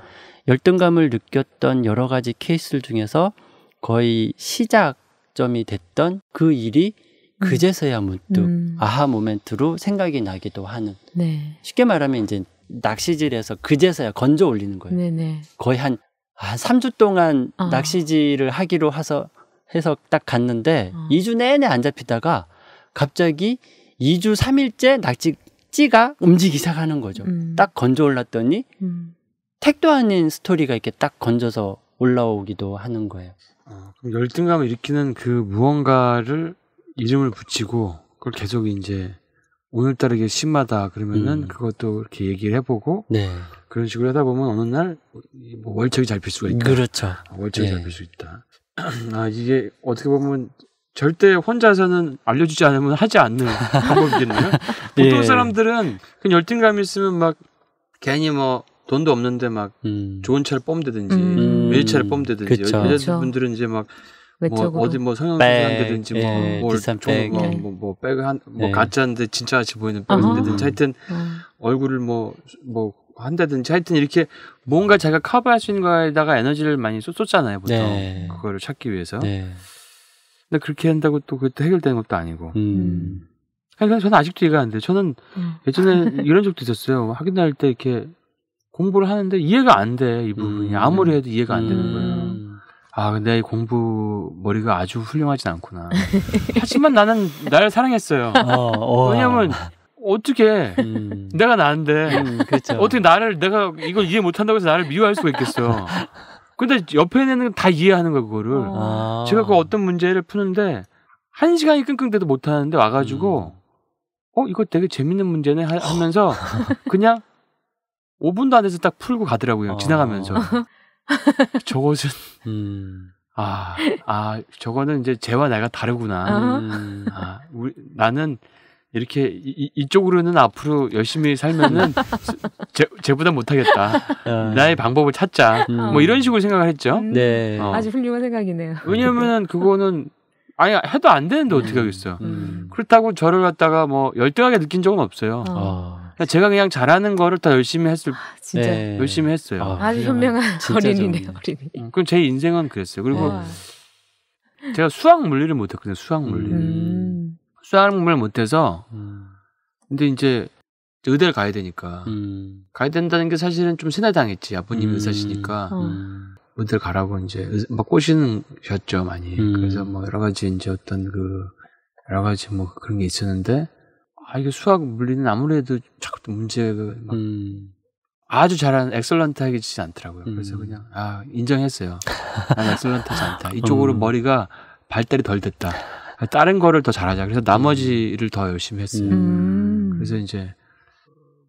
열등감을 느꼈던 여러 가지 케이스 중에서 거의 시작점이 됐던 그 일이 음. 그제서야 문득 음. 아하 모멘트로 생각이 나기도 하는 네. 쉽게 말하면 이제 낚시질에서 그제서야 건져 올리는 거예요. 네네. 거의 한, 한 3주 동안 아. 낚시질을 하기로 해서, 해서 딱 갔는데 아. 2주 내내 안 잡히다가 갑자기 2주 3일째 낚시 찌가 움직이기 시작하는 거죠. 음. 딱 건져 올랐더니 음. 택도 아닌 스토리가 이렇게 딱 건져서 올라오기도 하는 거예요. 어, 그럼 열등감을 일으키는 그 무언가를 이름을 붙이고 그걸 계속 이제 오늘따라 이게 심하다 그러면은 음. 그것도 이렇게 얘기를 해보고 네. 그런 식으로 하다 보면 어느 날뭐 월척이 잡힐 수가 있다. 그렇죠. 아, 월척이 네. 잡힐 수 있다. 아 이게 어떻게 보면 절대 혼자서는 알려주지 않으면 하지 않는 방법이겠네요. 보통 예. 사람들은 그 열등감 이 있으면 막 괜히 뭐 돈도 없는데 막 음. 좋은 차를 뽐대든지 음. 웨차를 뽐대든지 여자분들은 이제 막뭐 외적으로 뭐 어디 뭐 성형수술한다든지 뭐뭘 예, 좋은 거뭐 네. 뭐, 뭐 백을 한뭐 네. 가짜인데 진짜같이 보이는 백인데든지 하여튼 아. 얼굴을 뭐뭐 뭐 한다든지 하여튼 이렇게 뭔가 자기가 커버할 수 있는 거에다가 에너지를 많이 쏟잖아요 보통 네. 그거를 찾기 위해서 근데 그렇게 한다고 또 그것도 해결되는 것도 아니고 음. 그러 음. 저는 아직도 이해가 안 돼요. 저는 음. 예전에 이런 적도 있었어요. 학교 다닐 때 이렇게 공부를 하는데 이해가 안 돼, 이 부분이. 음. 아무리 해도 이해가 안 되는 음. 거예요. 아, 근데 이 공부 머리가 아주 훌륭하진 않구나. 하지만 나는 나를 사랑했어요. 어, 어, 왜냐면 어떻게 음. 내가 나는데 음, 그렇죠. 어떻게 나를 내가 이걸 이해 못한다고 해서 나를 미워할 수가 있겠어. 근데 옆에 있는 건 다 이해하는 거 그거를. 아. 제가 그 어떤 문제를 푸는데 한 시간이 끙끙대도 못 하는데 와가지고 음. 어 이거 되게 재밌는 문제네 하, 면서 그냥 5분도 안 돼서 딱 풀고 가더라고요 어. 지나가면서. 저것은 음. 아, 아, 저거는 이제 쟤와 내가 다르구나. 음, 아, 우리, 나는 이렇게 이, 이쪽으로는 앞으로 열심히 살면은 쟤, 쟤보다 못하겠다. 어. 나의 방법을 찾자. 음. 뭐 이런 식으로 생각을 했죠. 음, 네. 어. 아주 훌륭한 생각이네요. 왜냐면은 그거는 아니 해도 안 되는데 어떻게 음. 하겠어요. 음. 그렇다고 저를 갖다가 뭐 열등하게 느낀 적은 없어요. 어. 어. 아, 제가 그냥 잘하는 거를 다 열심히 했을 아, 진짜 네. 열심히 했어요. 아, 주 현명한 어린이네 어린이. 음, 그럼 제 인생은 그랬어요. 그리고 네. 제가 수학 물리를 못했거든요. 수학 음. 물리. 음. 수학 물리를 못해서 음. 근데 이제 의대를 가야 되니까 음. 가야 된다는 게 사실은 좀 세뇌당했지 아버님 음. 의사시니까 어. 음. 의대를 가라고 이제 막 꼬시는 셨죠 많이 음. 그래서 뭐 여러 가지 이제 어떤 그 여러 가지 뭐 그런 게 있었는데 아, 이게 수학 물리는 아무래도 자꾸 문제가 그 막 음. 아주 잘하는 엑설런트하게 지지 않더라고요. 음. 그래서 그냥 아 인정했어요. 난 엑설런트하지 않다. 이쪽으로 음. 머리가 발달이 덜 됐다. 다른 거를 더 잘하자. 그래서 나머지를 더 열심히 했어요. 음. 음. 그래서 이제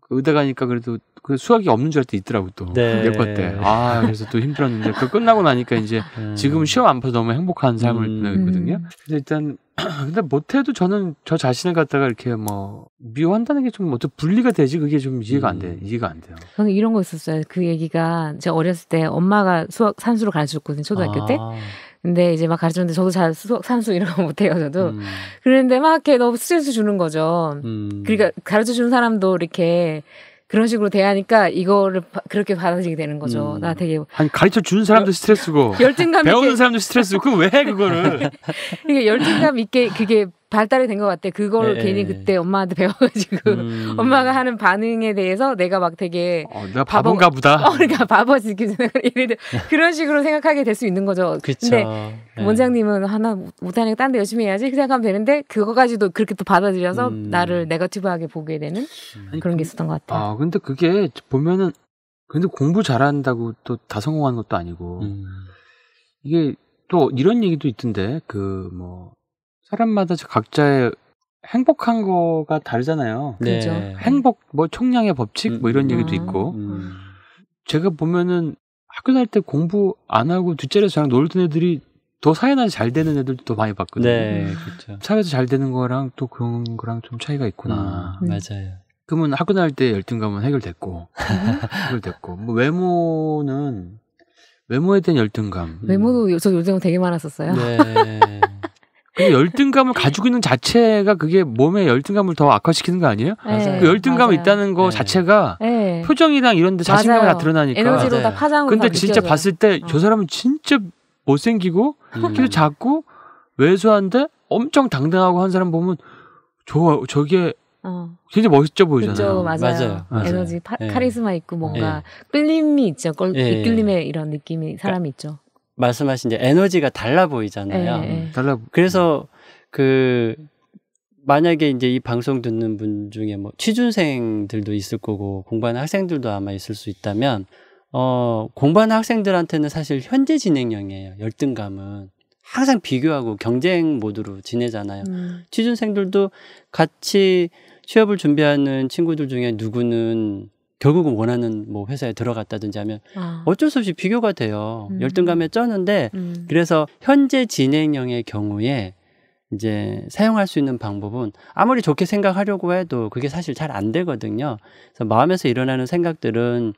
의대 가니까 그래도 그 수학이 없는 줄 알 때 있더라고 또 내과 네. 때. 아 그래서 또 힘들었는데 그 끝나고 나니까 이제 음. 지금 시험 안 봐서 너무 행복한 삶을 음. 보내거든요. 음. 근데 일단 근데 못해도 저는 저 자신을 갖다가 이렇게 뭐 미워한다는 게 좀 어떻게 분리가 되지 그게 좀 이해가 안 돼. 음. 이해가 안 돼요. 저는 이런 거 있었어요. 그 얘기가 제가 어렸을 때 엄마가 수학 산수를 가르쳤거든요. 초등학교 아. 때. 근데 이제 막 가르쳤는데 저도 잘 수학, 산수 이런 거 못해요, 저도. 음. 그런데 막 이렇게 너무 스트레스 주는 거죠. 음. 그러니까 가르쳐 주는 사람도 이렇게 그런 식으로 대하니까 이거를 바, 그렇게 받아들이게 되는 거죠. 음. 나 되게 아니 가르쳐 주는 사람도 스트레스고 열등감 배우는 사람도 스트레스고 그왜 그거를? 그러니까 열등감 있게 그게 발달이 된 것 같아. 그걸 네, 괜히 예. 그때 엄마한테 배워가지고 음. 엄마가 하는 반응에 대해서 내가 막 되게 어, 내가 바본가 보보다 어, 그러니까 바보지 그런 식으로 생각하게 될 수 있는 거죠. 그쵸. 근데 네. 원장님은 하나 못하니까 딴 데 열심히 해야지 생각하면 되는데 그거까지도 그렇게 또 받아들여서 음. 나를 네거티브하게 보게 되는 아니, 그런 게 있었던 것 같아요. 아 근데 그게 보면은 근데 공부 잘한다고 또 다성공한 것도 아니고 음. 이게 또 이런 얘기도 있던데 그뭐 사람마다 각자의 행복한 거가 다르잖아요. 네. 그죠 행복 뭐 총량의 법칙 음, 뭐 이런 음. 얘기도 있고. 음. 음. 제가 보면은 학교 다닐 때 공부 안 하고 뒷자리에서 저랑 놀던 애들이 더 사회나 잘 되는 애들도 더 많이 봤거든요. 네, 그렇죠. 사회에서 잘 되는 거랑 또 그런 거랑 좀 차이가 있구나. 음, 네. 맞아요. 그러면 학교 다닐 때 열등감은 해결됐고 해결됐고 뭐 외모는 외모에 대한 열등감. 외모도 음. 저 요즘 되게 많았었어요. 네. 그 열등감을 가지고 있는 자체가 그게 몸에 열등감을 더 악화시키는 거 아니에요? 네. 그 맞아요. 그 열등감 이 있다는 거 네. 자체가 네. 표정이랑 이런데 자신감이 맞아요. 다 드러나니까. 에너지로 다 네. 파장. 근데 다 진짜 느껴져요. 봤을 때저 어. 사람은 진짜 못생기고 음. 키도 작고 외소한데 엄청 당당하고 한 사람 보면 저 저게 어. 굉장 멋있어 보이잖아요. 그쵸, 맞아요. 맞아요. 맞아요. 네. 에너지, 파, 예. 카리스마 있고 뭔가 예. 끌림이 있죠. 끌, 림의 이런 느낌이 사람이 그러니까, 있죠. 말씀하신 이제 에너지가 달라 보이잖아요. 예, 예. 달라. 그래서 그 만약에 이제 이 방송 듣는 분 중에 뭐 취준생들도 있을 거고 공부하는 학생들도 아마 있을 수 있다면 어 공부하는 학생들한테는 사실 현재 진행형이에요. 열등감은 항상 비교하고 경쟁 모드로 지내잖아요. 음. 취준생들도 같이 취업을 준비하는 친구들 중에 누구는 결국은 원하는 뭐 회사에 들어갔다든지 하면 아. 어쩔 수 없이 비교가 돼요. 음. 열등감에 쩌는데 음. 그래서 현재 진행형의 경우에 이제 사용할 수 있는 방법은 아무리 좋게 생각하려고 해도 그게 사실 잘 안 되거든요. 그래서 마음에서 일어나는 생각들은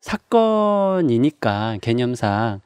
사건이니까 개념상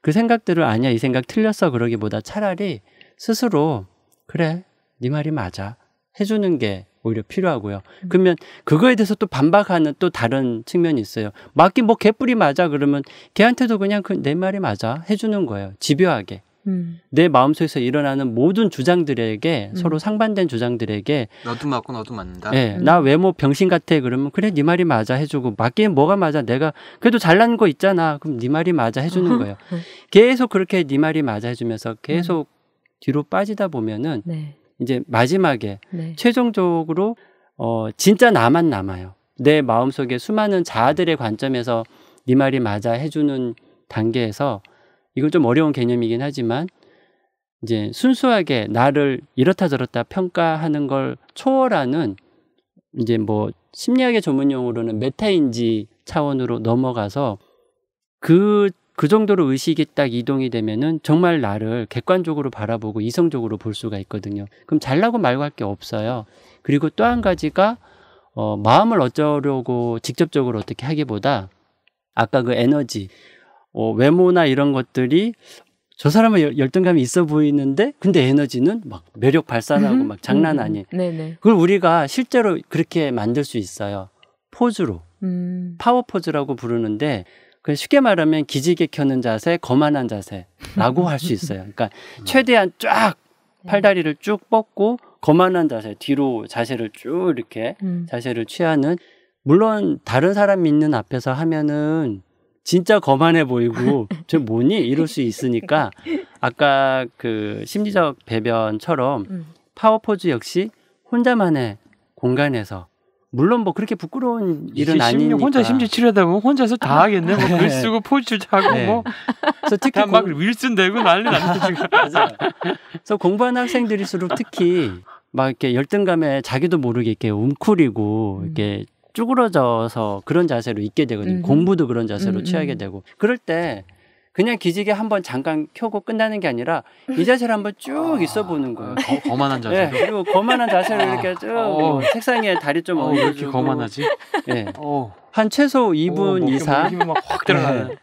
그 생각들을 아니야 이 생각 틀렸어 그러기보다 차라리 스스로 그래 네 말이 맞아 해주는 게 오히려 필요하고요. 음. 그러면 그거에 대해서 또 반박하는 또 다른 측면이 있어요. 맞긴 뭐 개뿔이 맞아 그러면 걔한테도 그냥 그내 말이 맞아 해주는 거예요. 집요하게. 음. 내 마음속에서 일어나는 모든 주장들에게 음. 서로 상반된 주장들에게 너도 맞고 너도 맞는다. 예, 음. 나 외모 병신 같아 그러면 그래 네 말이 맞아 해주고 맞긴 뭐가 맞아 내가 그래도 잘난 거 있잖아 그럼 네 말이 맞아 해주는 거예요. 계속 그렇게 네 말이 맞아 해주면서 계속 음. 뒤로 빠지다 보면은 네. 이제 마지막에 네. 최종적으로 어 진짜 나만 남아요. 내 마음속에 수많은 자아들의 관점에서 네 말이 맞아 해주는 단계에서 이건 좀 어려운 개념이긴 하지만 이제 순수하게 나를 이렇다 저렇다 평가하는 걸 초월하는 이제 뭐 심리학의 전문 용어로는 메타인지 차원으로 넘어가서 그그 정도로 의식이 딱 이동이 되면은 정말 나를 객관적으로 바라보고 이성적으로 볼 수가 있거든요. 그럼 잘라고 말고 할 게 없어요. 그리고 또 한 가지가 어, 마음을 어쩌려고 직접적으로 어떻게 하기보다 아까 그 에너지, 어, 외모나 이런 것들이 저 사람은 열등감이 있어 보이는데 근데 에너지는 막 매력 발산하고 막 장난 아니 음, 그걸 우리가 실제로 그렇게 만들 수 있어요 포즈로 음. 파워 포즈라고 부르는데 그 쉽게 말하면 기지개 켜는 자세, 거만한 자세라고 할 수 있어요. 그러니까 음. 최대한 쫙 네. 팔다리를 쭉 뻗고 거만한 자세, 뒤로 자세를 쭉 이렇게 음. 자세를 취하는 물론 다른 사람 있는 앞에서 하면은 진짜 거만해 보이고 저 뭐니 이럴 수 있으니까 아까 그 심리적 배변처럼 음. 파워포즈 역시 혼자만의 공간에서 물론 뭐 그렇게 부끄러운 일은 아니니까 혼자 심지 치료다 보면 혼자서 다 아. 하겠네 뭐글 쓰고 네. 포즈 짜고 네. 뭐 그래서 특히 공... 윌슨 되고 난리 났어 지금 그래서 공부하는 학생들일수록 특히 막 이렇게 열등감에 자기도 모르게 이렇게 웅크리고 이렇게 쭈그러져서 그런 자세로 있게 되거든요. 음. 공부도 그런 자세로 음. 취하게 음. 되고 그럴 때 그냥 기지개 한번 잠깐 켜고 끝나는 게 아니라 이 자세를 한번 쭉 아, 있어 보는 거예요. 거, 거만한 자세. 네, 예, 그리고 거만한 자세로 이렇게 아, 쭉 어. 책상에 다리 좀 어, 이렇게 거만하지? 네. 어. 한 최소 2분 어, 이상. 막확 들어가는. 네.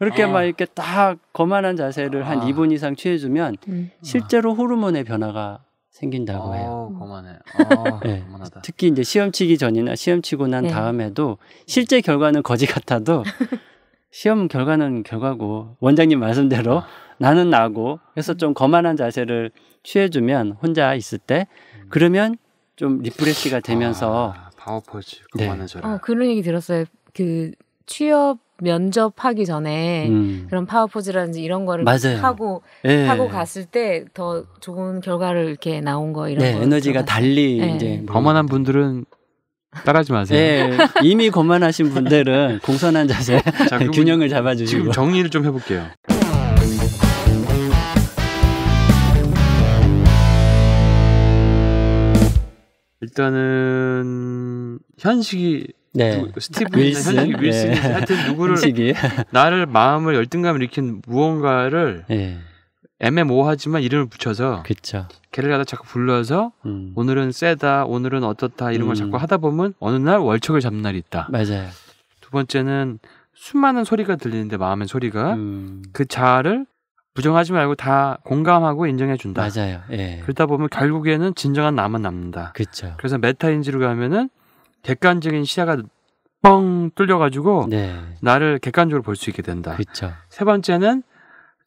그렇게 아. 막 이렇게 딱 거만한 자세를 한 아. 2분 이상 취해주면 음. 음. 실제로 호르몬의 변화가 생긴다고 해요. 어, 음. 거만해. 아, 네. 거만하다. 특히 이제 시험 치기 전이나 시험 치고 난 네. 다음에도 실제 결과는 거지 같아도 시험 결과는 결과고 원장님 말씀대로 아. 나는 나고 해서좀 거만한 자세를 취해주면 혼자 있을 때 음. 그러면 좀 리프레시가 되면서 아, 방어포즈 그만해줘라. 네. 어, 그런 얘기 들었어요. 그 취업 면접하기 전에 음. 그런 파워포즈라든지 이런 거를 맞아요. 하고 네. 하고 갔을 때 더 좋은 결과를 이렇게 나온 거 이런 네, 거 에너지가 달리 네. 이제 거만한 뭐 분들은 따라하지 마세요. 예, 이미 거만하신 분들은 공손한 자세 자, 균형을 잡아주시고 지금 정리를 좀 해볼게요. 일단은 현식이 네. 스티브 윌슨, 이 윌슨이 네. 하여튼 누구를 현식이. 나를 마음을 열등감 을 일으킨 무언가를 네. 애매모호하지만 이름을 붙여서 그쵸. 걔를 갖다 자꾸 불러서 음. 오늘은 세다, 오늘은 어떻다 이런 걸 음. 자꾸 하다 보면 어느 날 월척을 잡는 날이 있다. 맞아요. 두 번째는 수많은 소리가 들리는데 마음의 소리가 음. 그 자아를 부정하지 말고 다 공감하고 인정해 준다. 맞아요. 예. 그러다 보면 결국에는 진정한 나만 남는다. 그렇 그래서 메타인지로 가면은 객관적인 시야가 뻥 뚫려가지고 네. 나를 객관적으로 볼 수 있게 된다. 그렇세 번째는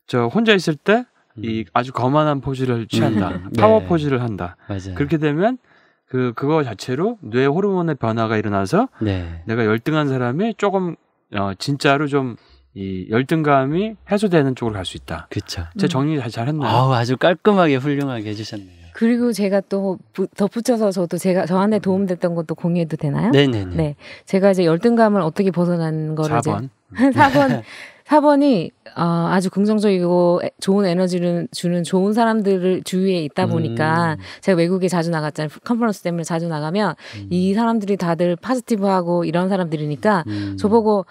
저 혼자 있을 때 음. 이 아주 거만한 포즈를 취한다. 음. 파워 네. 포즈를 한다. 맞아요. 그렇게 되면 그 그거 자체로 뇌 호르몬의 변화가 일어나서 네. 내가 열등한 사람이 조금 어 진짜로 좀 이 열등감이 해소되는 쪽으로 갈 수 있다. 그렇죠. 제 정리 잘 잘했나요? 아우, 아주 깔끔하게 훌륭하게 해주셨네요. 그리고 제가 또 덧붙여서 저도 제가 저한테 음. 도움됐던 것도 공유해도 되나요? 네네네. 네. 제가 이제 열등감을 어떻게 벗어난 거를 4번. 이제 4번 4번이 어, 아주 긍정적이고 좋은 에너지를 주는 좋은 사람들을 주위에 있다 보니까 음. 제가 외국에 자주 나갔잖아요. 컨퍼런스 때문에 자주 나가면 음. 이 사람들이 다들 파지티브하고 이런 사람들이니까 음. 저보고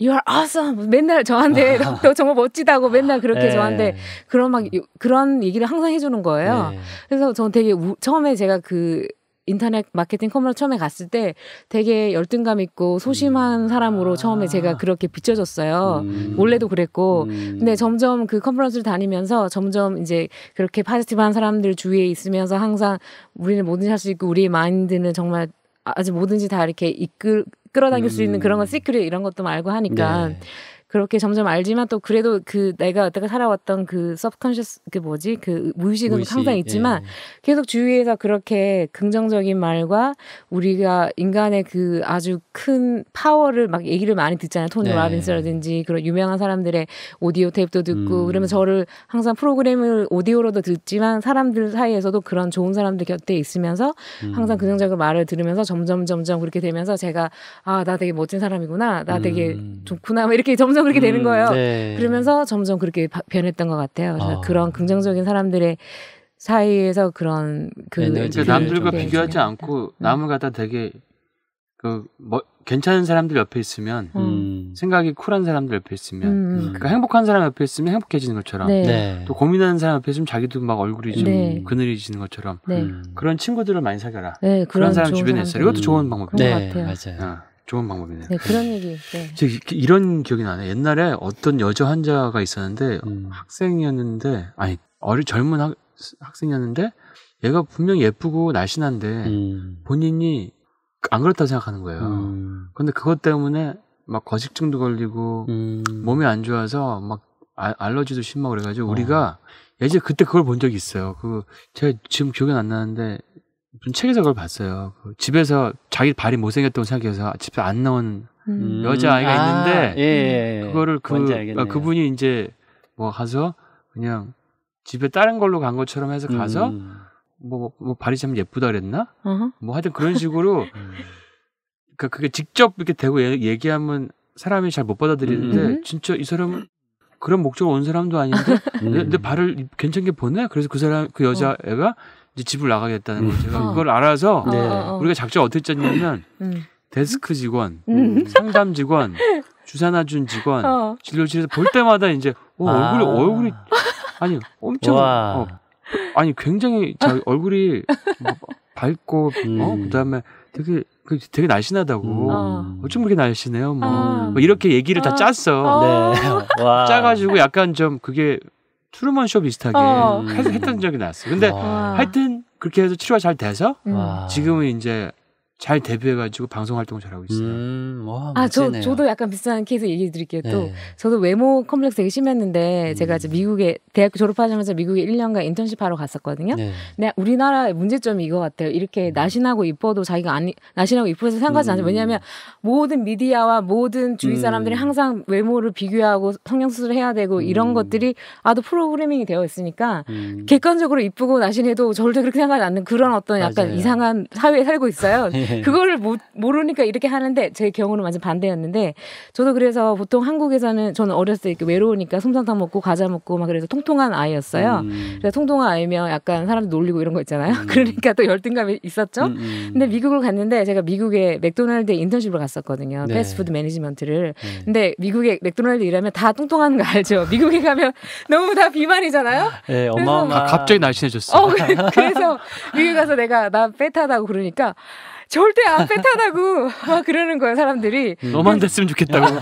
You are awesome. 맨날 저한테 아. 너, 정말 멋지다고 맨날 그렇게 네. 저한테 그런 막 그런 얘기를 항상 해주는 거예요. 네. 그래서 저는 되게 우, 처음에 제가 그 인터넷 마케팅 커머를 처음에 갔을 때 되게 열등감 있고 소심한 음. 사람으로 아. 처음에 제가 그렇게 비춰졌어요. 음. 원래도 그랬고. 음. 근데 점점 그 컨퍼런스를 다니면서 점점 이제 그렇게 파지티브한 사람들 주위에 있으면서 항상 우리는 뭐든지 할 수 있고 우리의 마인드는 정말 아, 아직 뭐든지 다 이렇게 이끌 끌어당길 수 있는 그런 건 음. 시크릿 이런 것도 알고 하니까 네. 그렇게 점점 알지만 또 그래도 그 내가 어떻게 살아왔던 그 서브컨셔스 그 뭐지 그 무의식은 무의식, 항상 예. 있지만 예. 계속 주위에서 그렇게 긍정적인 말과 우리가 인간의 그 아주 큰 파워를 막 얘기를 많이 듣잖아요. 토니 네. 라빈스라든지 그런 유명한 사람들의 오디오 테이프도 듣고 음. 그러면 저를 항상 프로그램을 오디오로도 듣지만 사람들 사이에서도 그런 좋은 사람들 곁에 있으면서 음. 항상 긍정적인 말을 들으면서 점점 점점 그렇게 되면서 제가 아 나 되게 멋진 사람이구나 나 되게 음. 좋구나 이렇게 점점 점점 그렇게 되는 음, 거예요. 네. 그러면서 점점 그렇게 변했던 것 같아요. 그래서 아. 그런 긍정적인 사람들의 사이에서 그런 그에너 그 그 남들과 비교하지 중 않고 음. 남을 갖다 되게 그 뭐 괜찮은 사람들 옆에 있으면 음. 생각이 쿨한 사람들 옆에 있으면 음, 음. 그러니까 행복한 사람 옆에 있으면 행복해지는 것처럼 네. 네. 또 고민하는 사람 옆에 있으면 자기도 막 얼굴이 좀 네. 그늘이지는 것처럼 네. 그런 친구들을 많이 사귀어라 네, 그런, 그런, 사람 주변에 있어 이것도 좋은 방법인 것 네, 같아요 맞아요. 어. 좋은 방법이네요. 네, 그런 얘기. 네. 이런 기억이 나네. 옛날에 어떤 여자 환자가 있었는데 음. 학생이었는데 아니 어리 젊은 학, 학생이었는데 얘가 분명 예쁘고 날씬한데 음. 본인이 안 그렇다 생각하는 거예요. 음. 근데 그것 때문에 막 거식증도 걸리고 음. 몸이 안 좋아서 막 아, 알러지도 심하고 그래가지고 어. 우리가 예전 그때 그걸 본 적이 있어요. 그 제가 지금 기억이 안 나는데 책에서 그걸 봤어요. 그 집에서 자기 발이 못생겼다고 생각해서 집에 안 나온 음. 여자 아이가 아, 있는데 예, 예, 그거를 그 아, 그분이 이제 뭐 가서 그냥 집에 다른 걸로 간 것처럼 해서 가서 음. 뭐, 뭐 발이 참 예쁘다 그랬나? u h 뭐 하여튼 그런 식으로 음. 그러니까 그게 직접 이렇게 대고 얘기하면 사람이 잘 못 받아들이는데 음. 진짜 이 사람은 그런 목적으로 온 사람도 아닌데 음. 내, 내 발을 괜찮게 보네. 그래서 그 사람 그 여자애가 어. 이제 집을 나가겠다는 음. 걸 제가 어. 그걸 알아서 어, 어, 우리가 작전 어떻게 짰냐면 음. 음. 데스크 직원, 음. 상담 직원, 주사놔준 직원, 어. 진료실에서 볼 때마다 이제 어, 아. 얼굴이 얼굴이 아니 엄청 어, 아니 굉장히 저 얼굴이 뭐 밝고 음. 어 그다음에 되게 그 되게 날씬하다고 음. 어쩜 그렇게 날씬해요 뭐, 음. 뭐 이렇게 얘기를 다 짰어 네. 짜가지고 약간 좀 그게 트루먼 쇼 비슷하게 어. 해서 했던 적이 났어. 근데 와. 하여튼 그렇게 해서 치료가 잘 돼서 음. 지금은 이제 잘 데뷔해가지고 방송 활동을 잘하고 있어요. 음, 와, 아, 저, 저도 약간 비슷한 케이스 얘기 드릴게요. 또, 네. 저도 외모 컴플렉스 되게 심했는데, 음. 제가 이제 미국에, 대학 졸업하자마자 미국에 1년간 인턴십 하러 갔었거든요. 네. 근데 우리나라의 문제점이 이거 같아요. 이렇게 음. 나신하고 이뻐도 자기가 아니, 나신하고 이뻐서 생각하지 음. 않아 왜냐하면 모든 미디어와 모든 주위 음. 사람들이 음. 항상 외모를 비교하고 성형수술을 해야 되고 음. 이런 것들이 아도 프로그래밍이 되어 있으니까, 객관적으로 이쁘고 나신해도 절대 그렇게 생각하지 않는 그런 어떤 약간 맞아요. 이상한 사회에 살고 있어요. 예. 예. 그거를 모르니까 이렇게 하는데 제 경우는 완전 반대였는데 저도 그래서 보통 한국에서는 저는 어렸을 때 이렇게 외로우니까 솜사탕 먹고 과자 먹고 막 그래서 통통한 아이였어요. 음. 그래서 통통한 아이면 약간 사람들 놀리고 이런 거 있잖아요. 음. 그러니까 또 열등감이 있었죠. 음, 음. 근데 미국을 갔는데 제가 미국에 맥도날드 인턴십으로 갔었거든요. 네. 패스트푸드 매니지먼트를. 네. 근데 미국에 맥도날드 일하면 다 통통한 거 알죠. 미국에 가면 너무 다 비만이잖아요. 네, 어마어마. 갑자기 날씬해졌어. 어, 그래서 미국 가서 내가 나 빼타다고 그러니까 절대 안빼탄다고막 아, 그러는 거예요 사람들이. 음. 너만 됐으면 좋겠다고.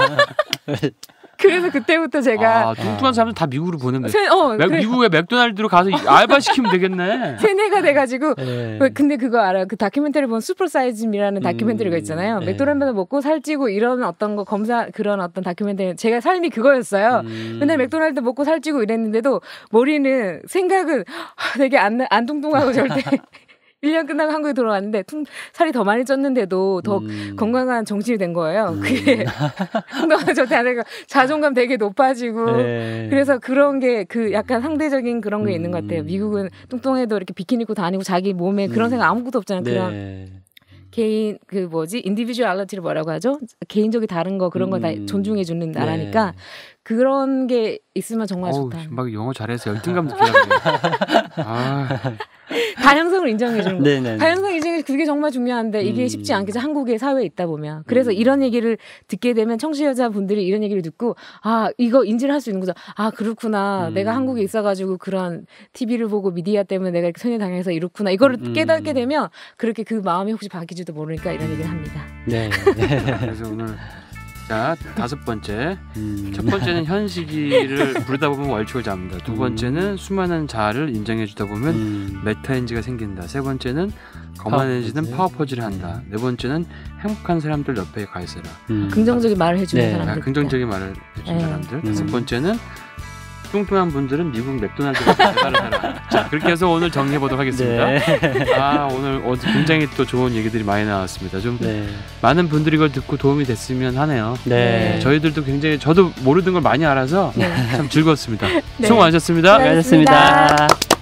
그래서 그때부터 제가 아, 뚱뚱한 사람들 다 미국으로 보낸다. 어, 그래. 미국에 맥도날드로 가서 알바 시키면 되겠네. 세뇌가 돼가지고 네. 그, 근데 그거 알아요? 그 다큐멘터리 본 슈퍼 사이즈미라는 다큐멘터리가 음. 있잖아요. 네. 맥도날드 먹고 살찌고 이런 어떤 거 검사 그런 어떤 다큐멘터리 제가 삶이 그거였어요. 음. 맨날 맥도날드 먹고 살찌고 이랬는데도 머리는 생각은 되게 안, 안 뚱뚱하고 절대 1년 끝나고 한국에 돌아왔는데 퉁, 살이 더 많이 쪘는데도 더 음. 건강한 정신이 된 거예요. 음. 그게 너무 좋다. 내가 자존감 되게 높아지고 네. 그래서 그런 게 그 약간 음. 상대적인 그런 게 음. 있는 것 같아요. 음. 미국은 뚱뚱해도 이렇게 비키니 입고 다니고 자기 몸에 그런 음. 생각 아무것도 없잖아요. 네. 그냥 개인 그 뭐지 인디비주얼리티를 뭐라고 하죠? 개인적이 다른 거 그런 음. 거다 존중해 주는 네. 나라니까 네. 그런 게 있으면 정말 어우, 좋다. 막 영어 잘해서 열등감 느껴요. 아. 다양성을 인정해 주는 거. 다양성 네, 네, 그게 정말 중요한데 이게 음. 쉽지 않겠죠. 한국의 사회에 있다 보면. 그래서 음. 이런 얘기를 듣게 되면 청취자분들이 이런 얘기를 듣고 아, 이거 인지를 할 수 있는 거죠. 아, 그렇구나. 음. 내가 한국에 있어가지고 그런 TV를 보고 미디어 때문에 내가 이렇게 소녀당해서 이렇구나. 이거를 깨닫게 음. 되면 그렇게 그 마음이 혹시 바뀌지도 모르니까 이런 얘기를 합니다. 네. 네 그래서 오늘 자 다섯 번째 음. 첫 번째는 현시기를 부르다 보면 월초를 잡는다 두 음. 번째는 수많은 자아를 인정해 주다 보면 음. 메타인지가 생긴다 세 번째는 거만해지는 파워포즈를 한다 네. 네 번째는 행복한 사람들 옆에 가 있어라 음. 네. 네. 아, 긍정적인 말을 해주는 네. 사람들 긍정적인 말을 해주는 사람들 다섯 번째는 뚱뚱한 분들은 미국 맥도날드가서 생활을 하라. 자 그렇게 해서 오늘 정리해 보도록 하겠습니다. 네. 아 오늘 굉장히 또 좋은 얘기들이 많이 나왔습니다. 좀 네. 많은 분들이 이걸 듣고 도움이 됐으면 하네요. 네. 네 저희들도 굉장히 저도 모르던 걸 많이 알아서 네. 참 즐거웠습니다. 네. 수고 많으셨습니다. 수고하셨습니다. 수고하셨습니다.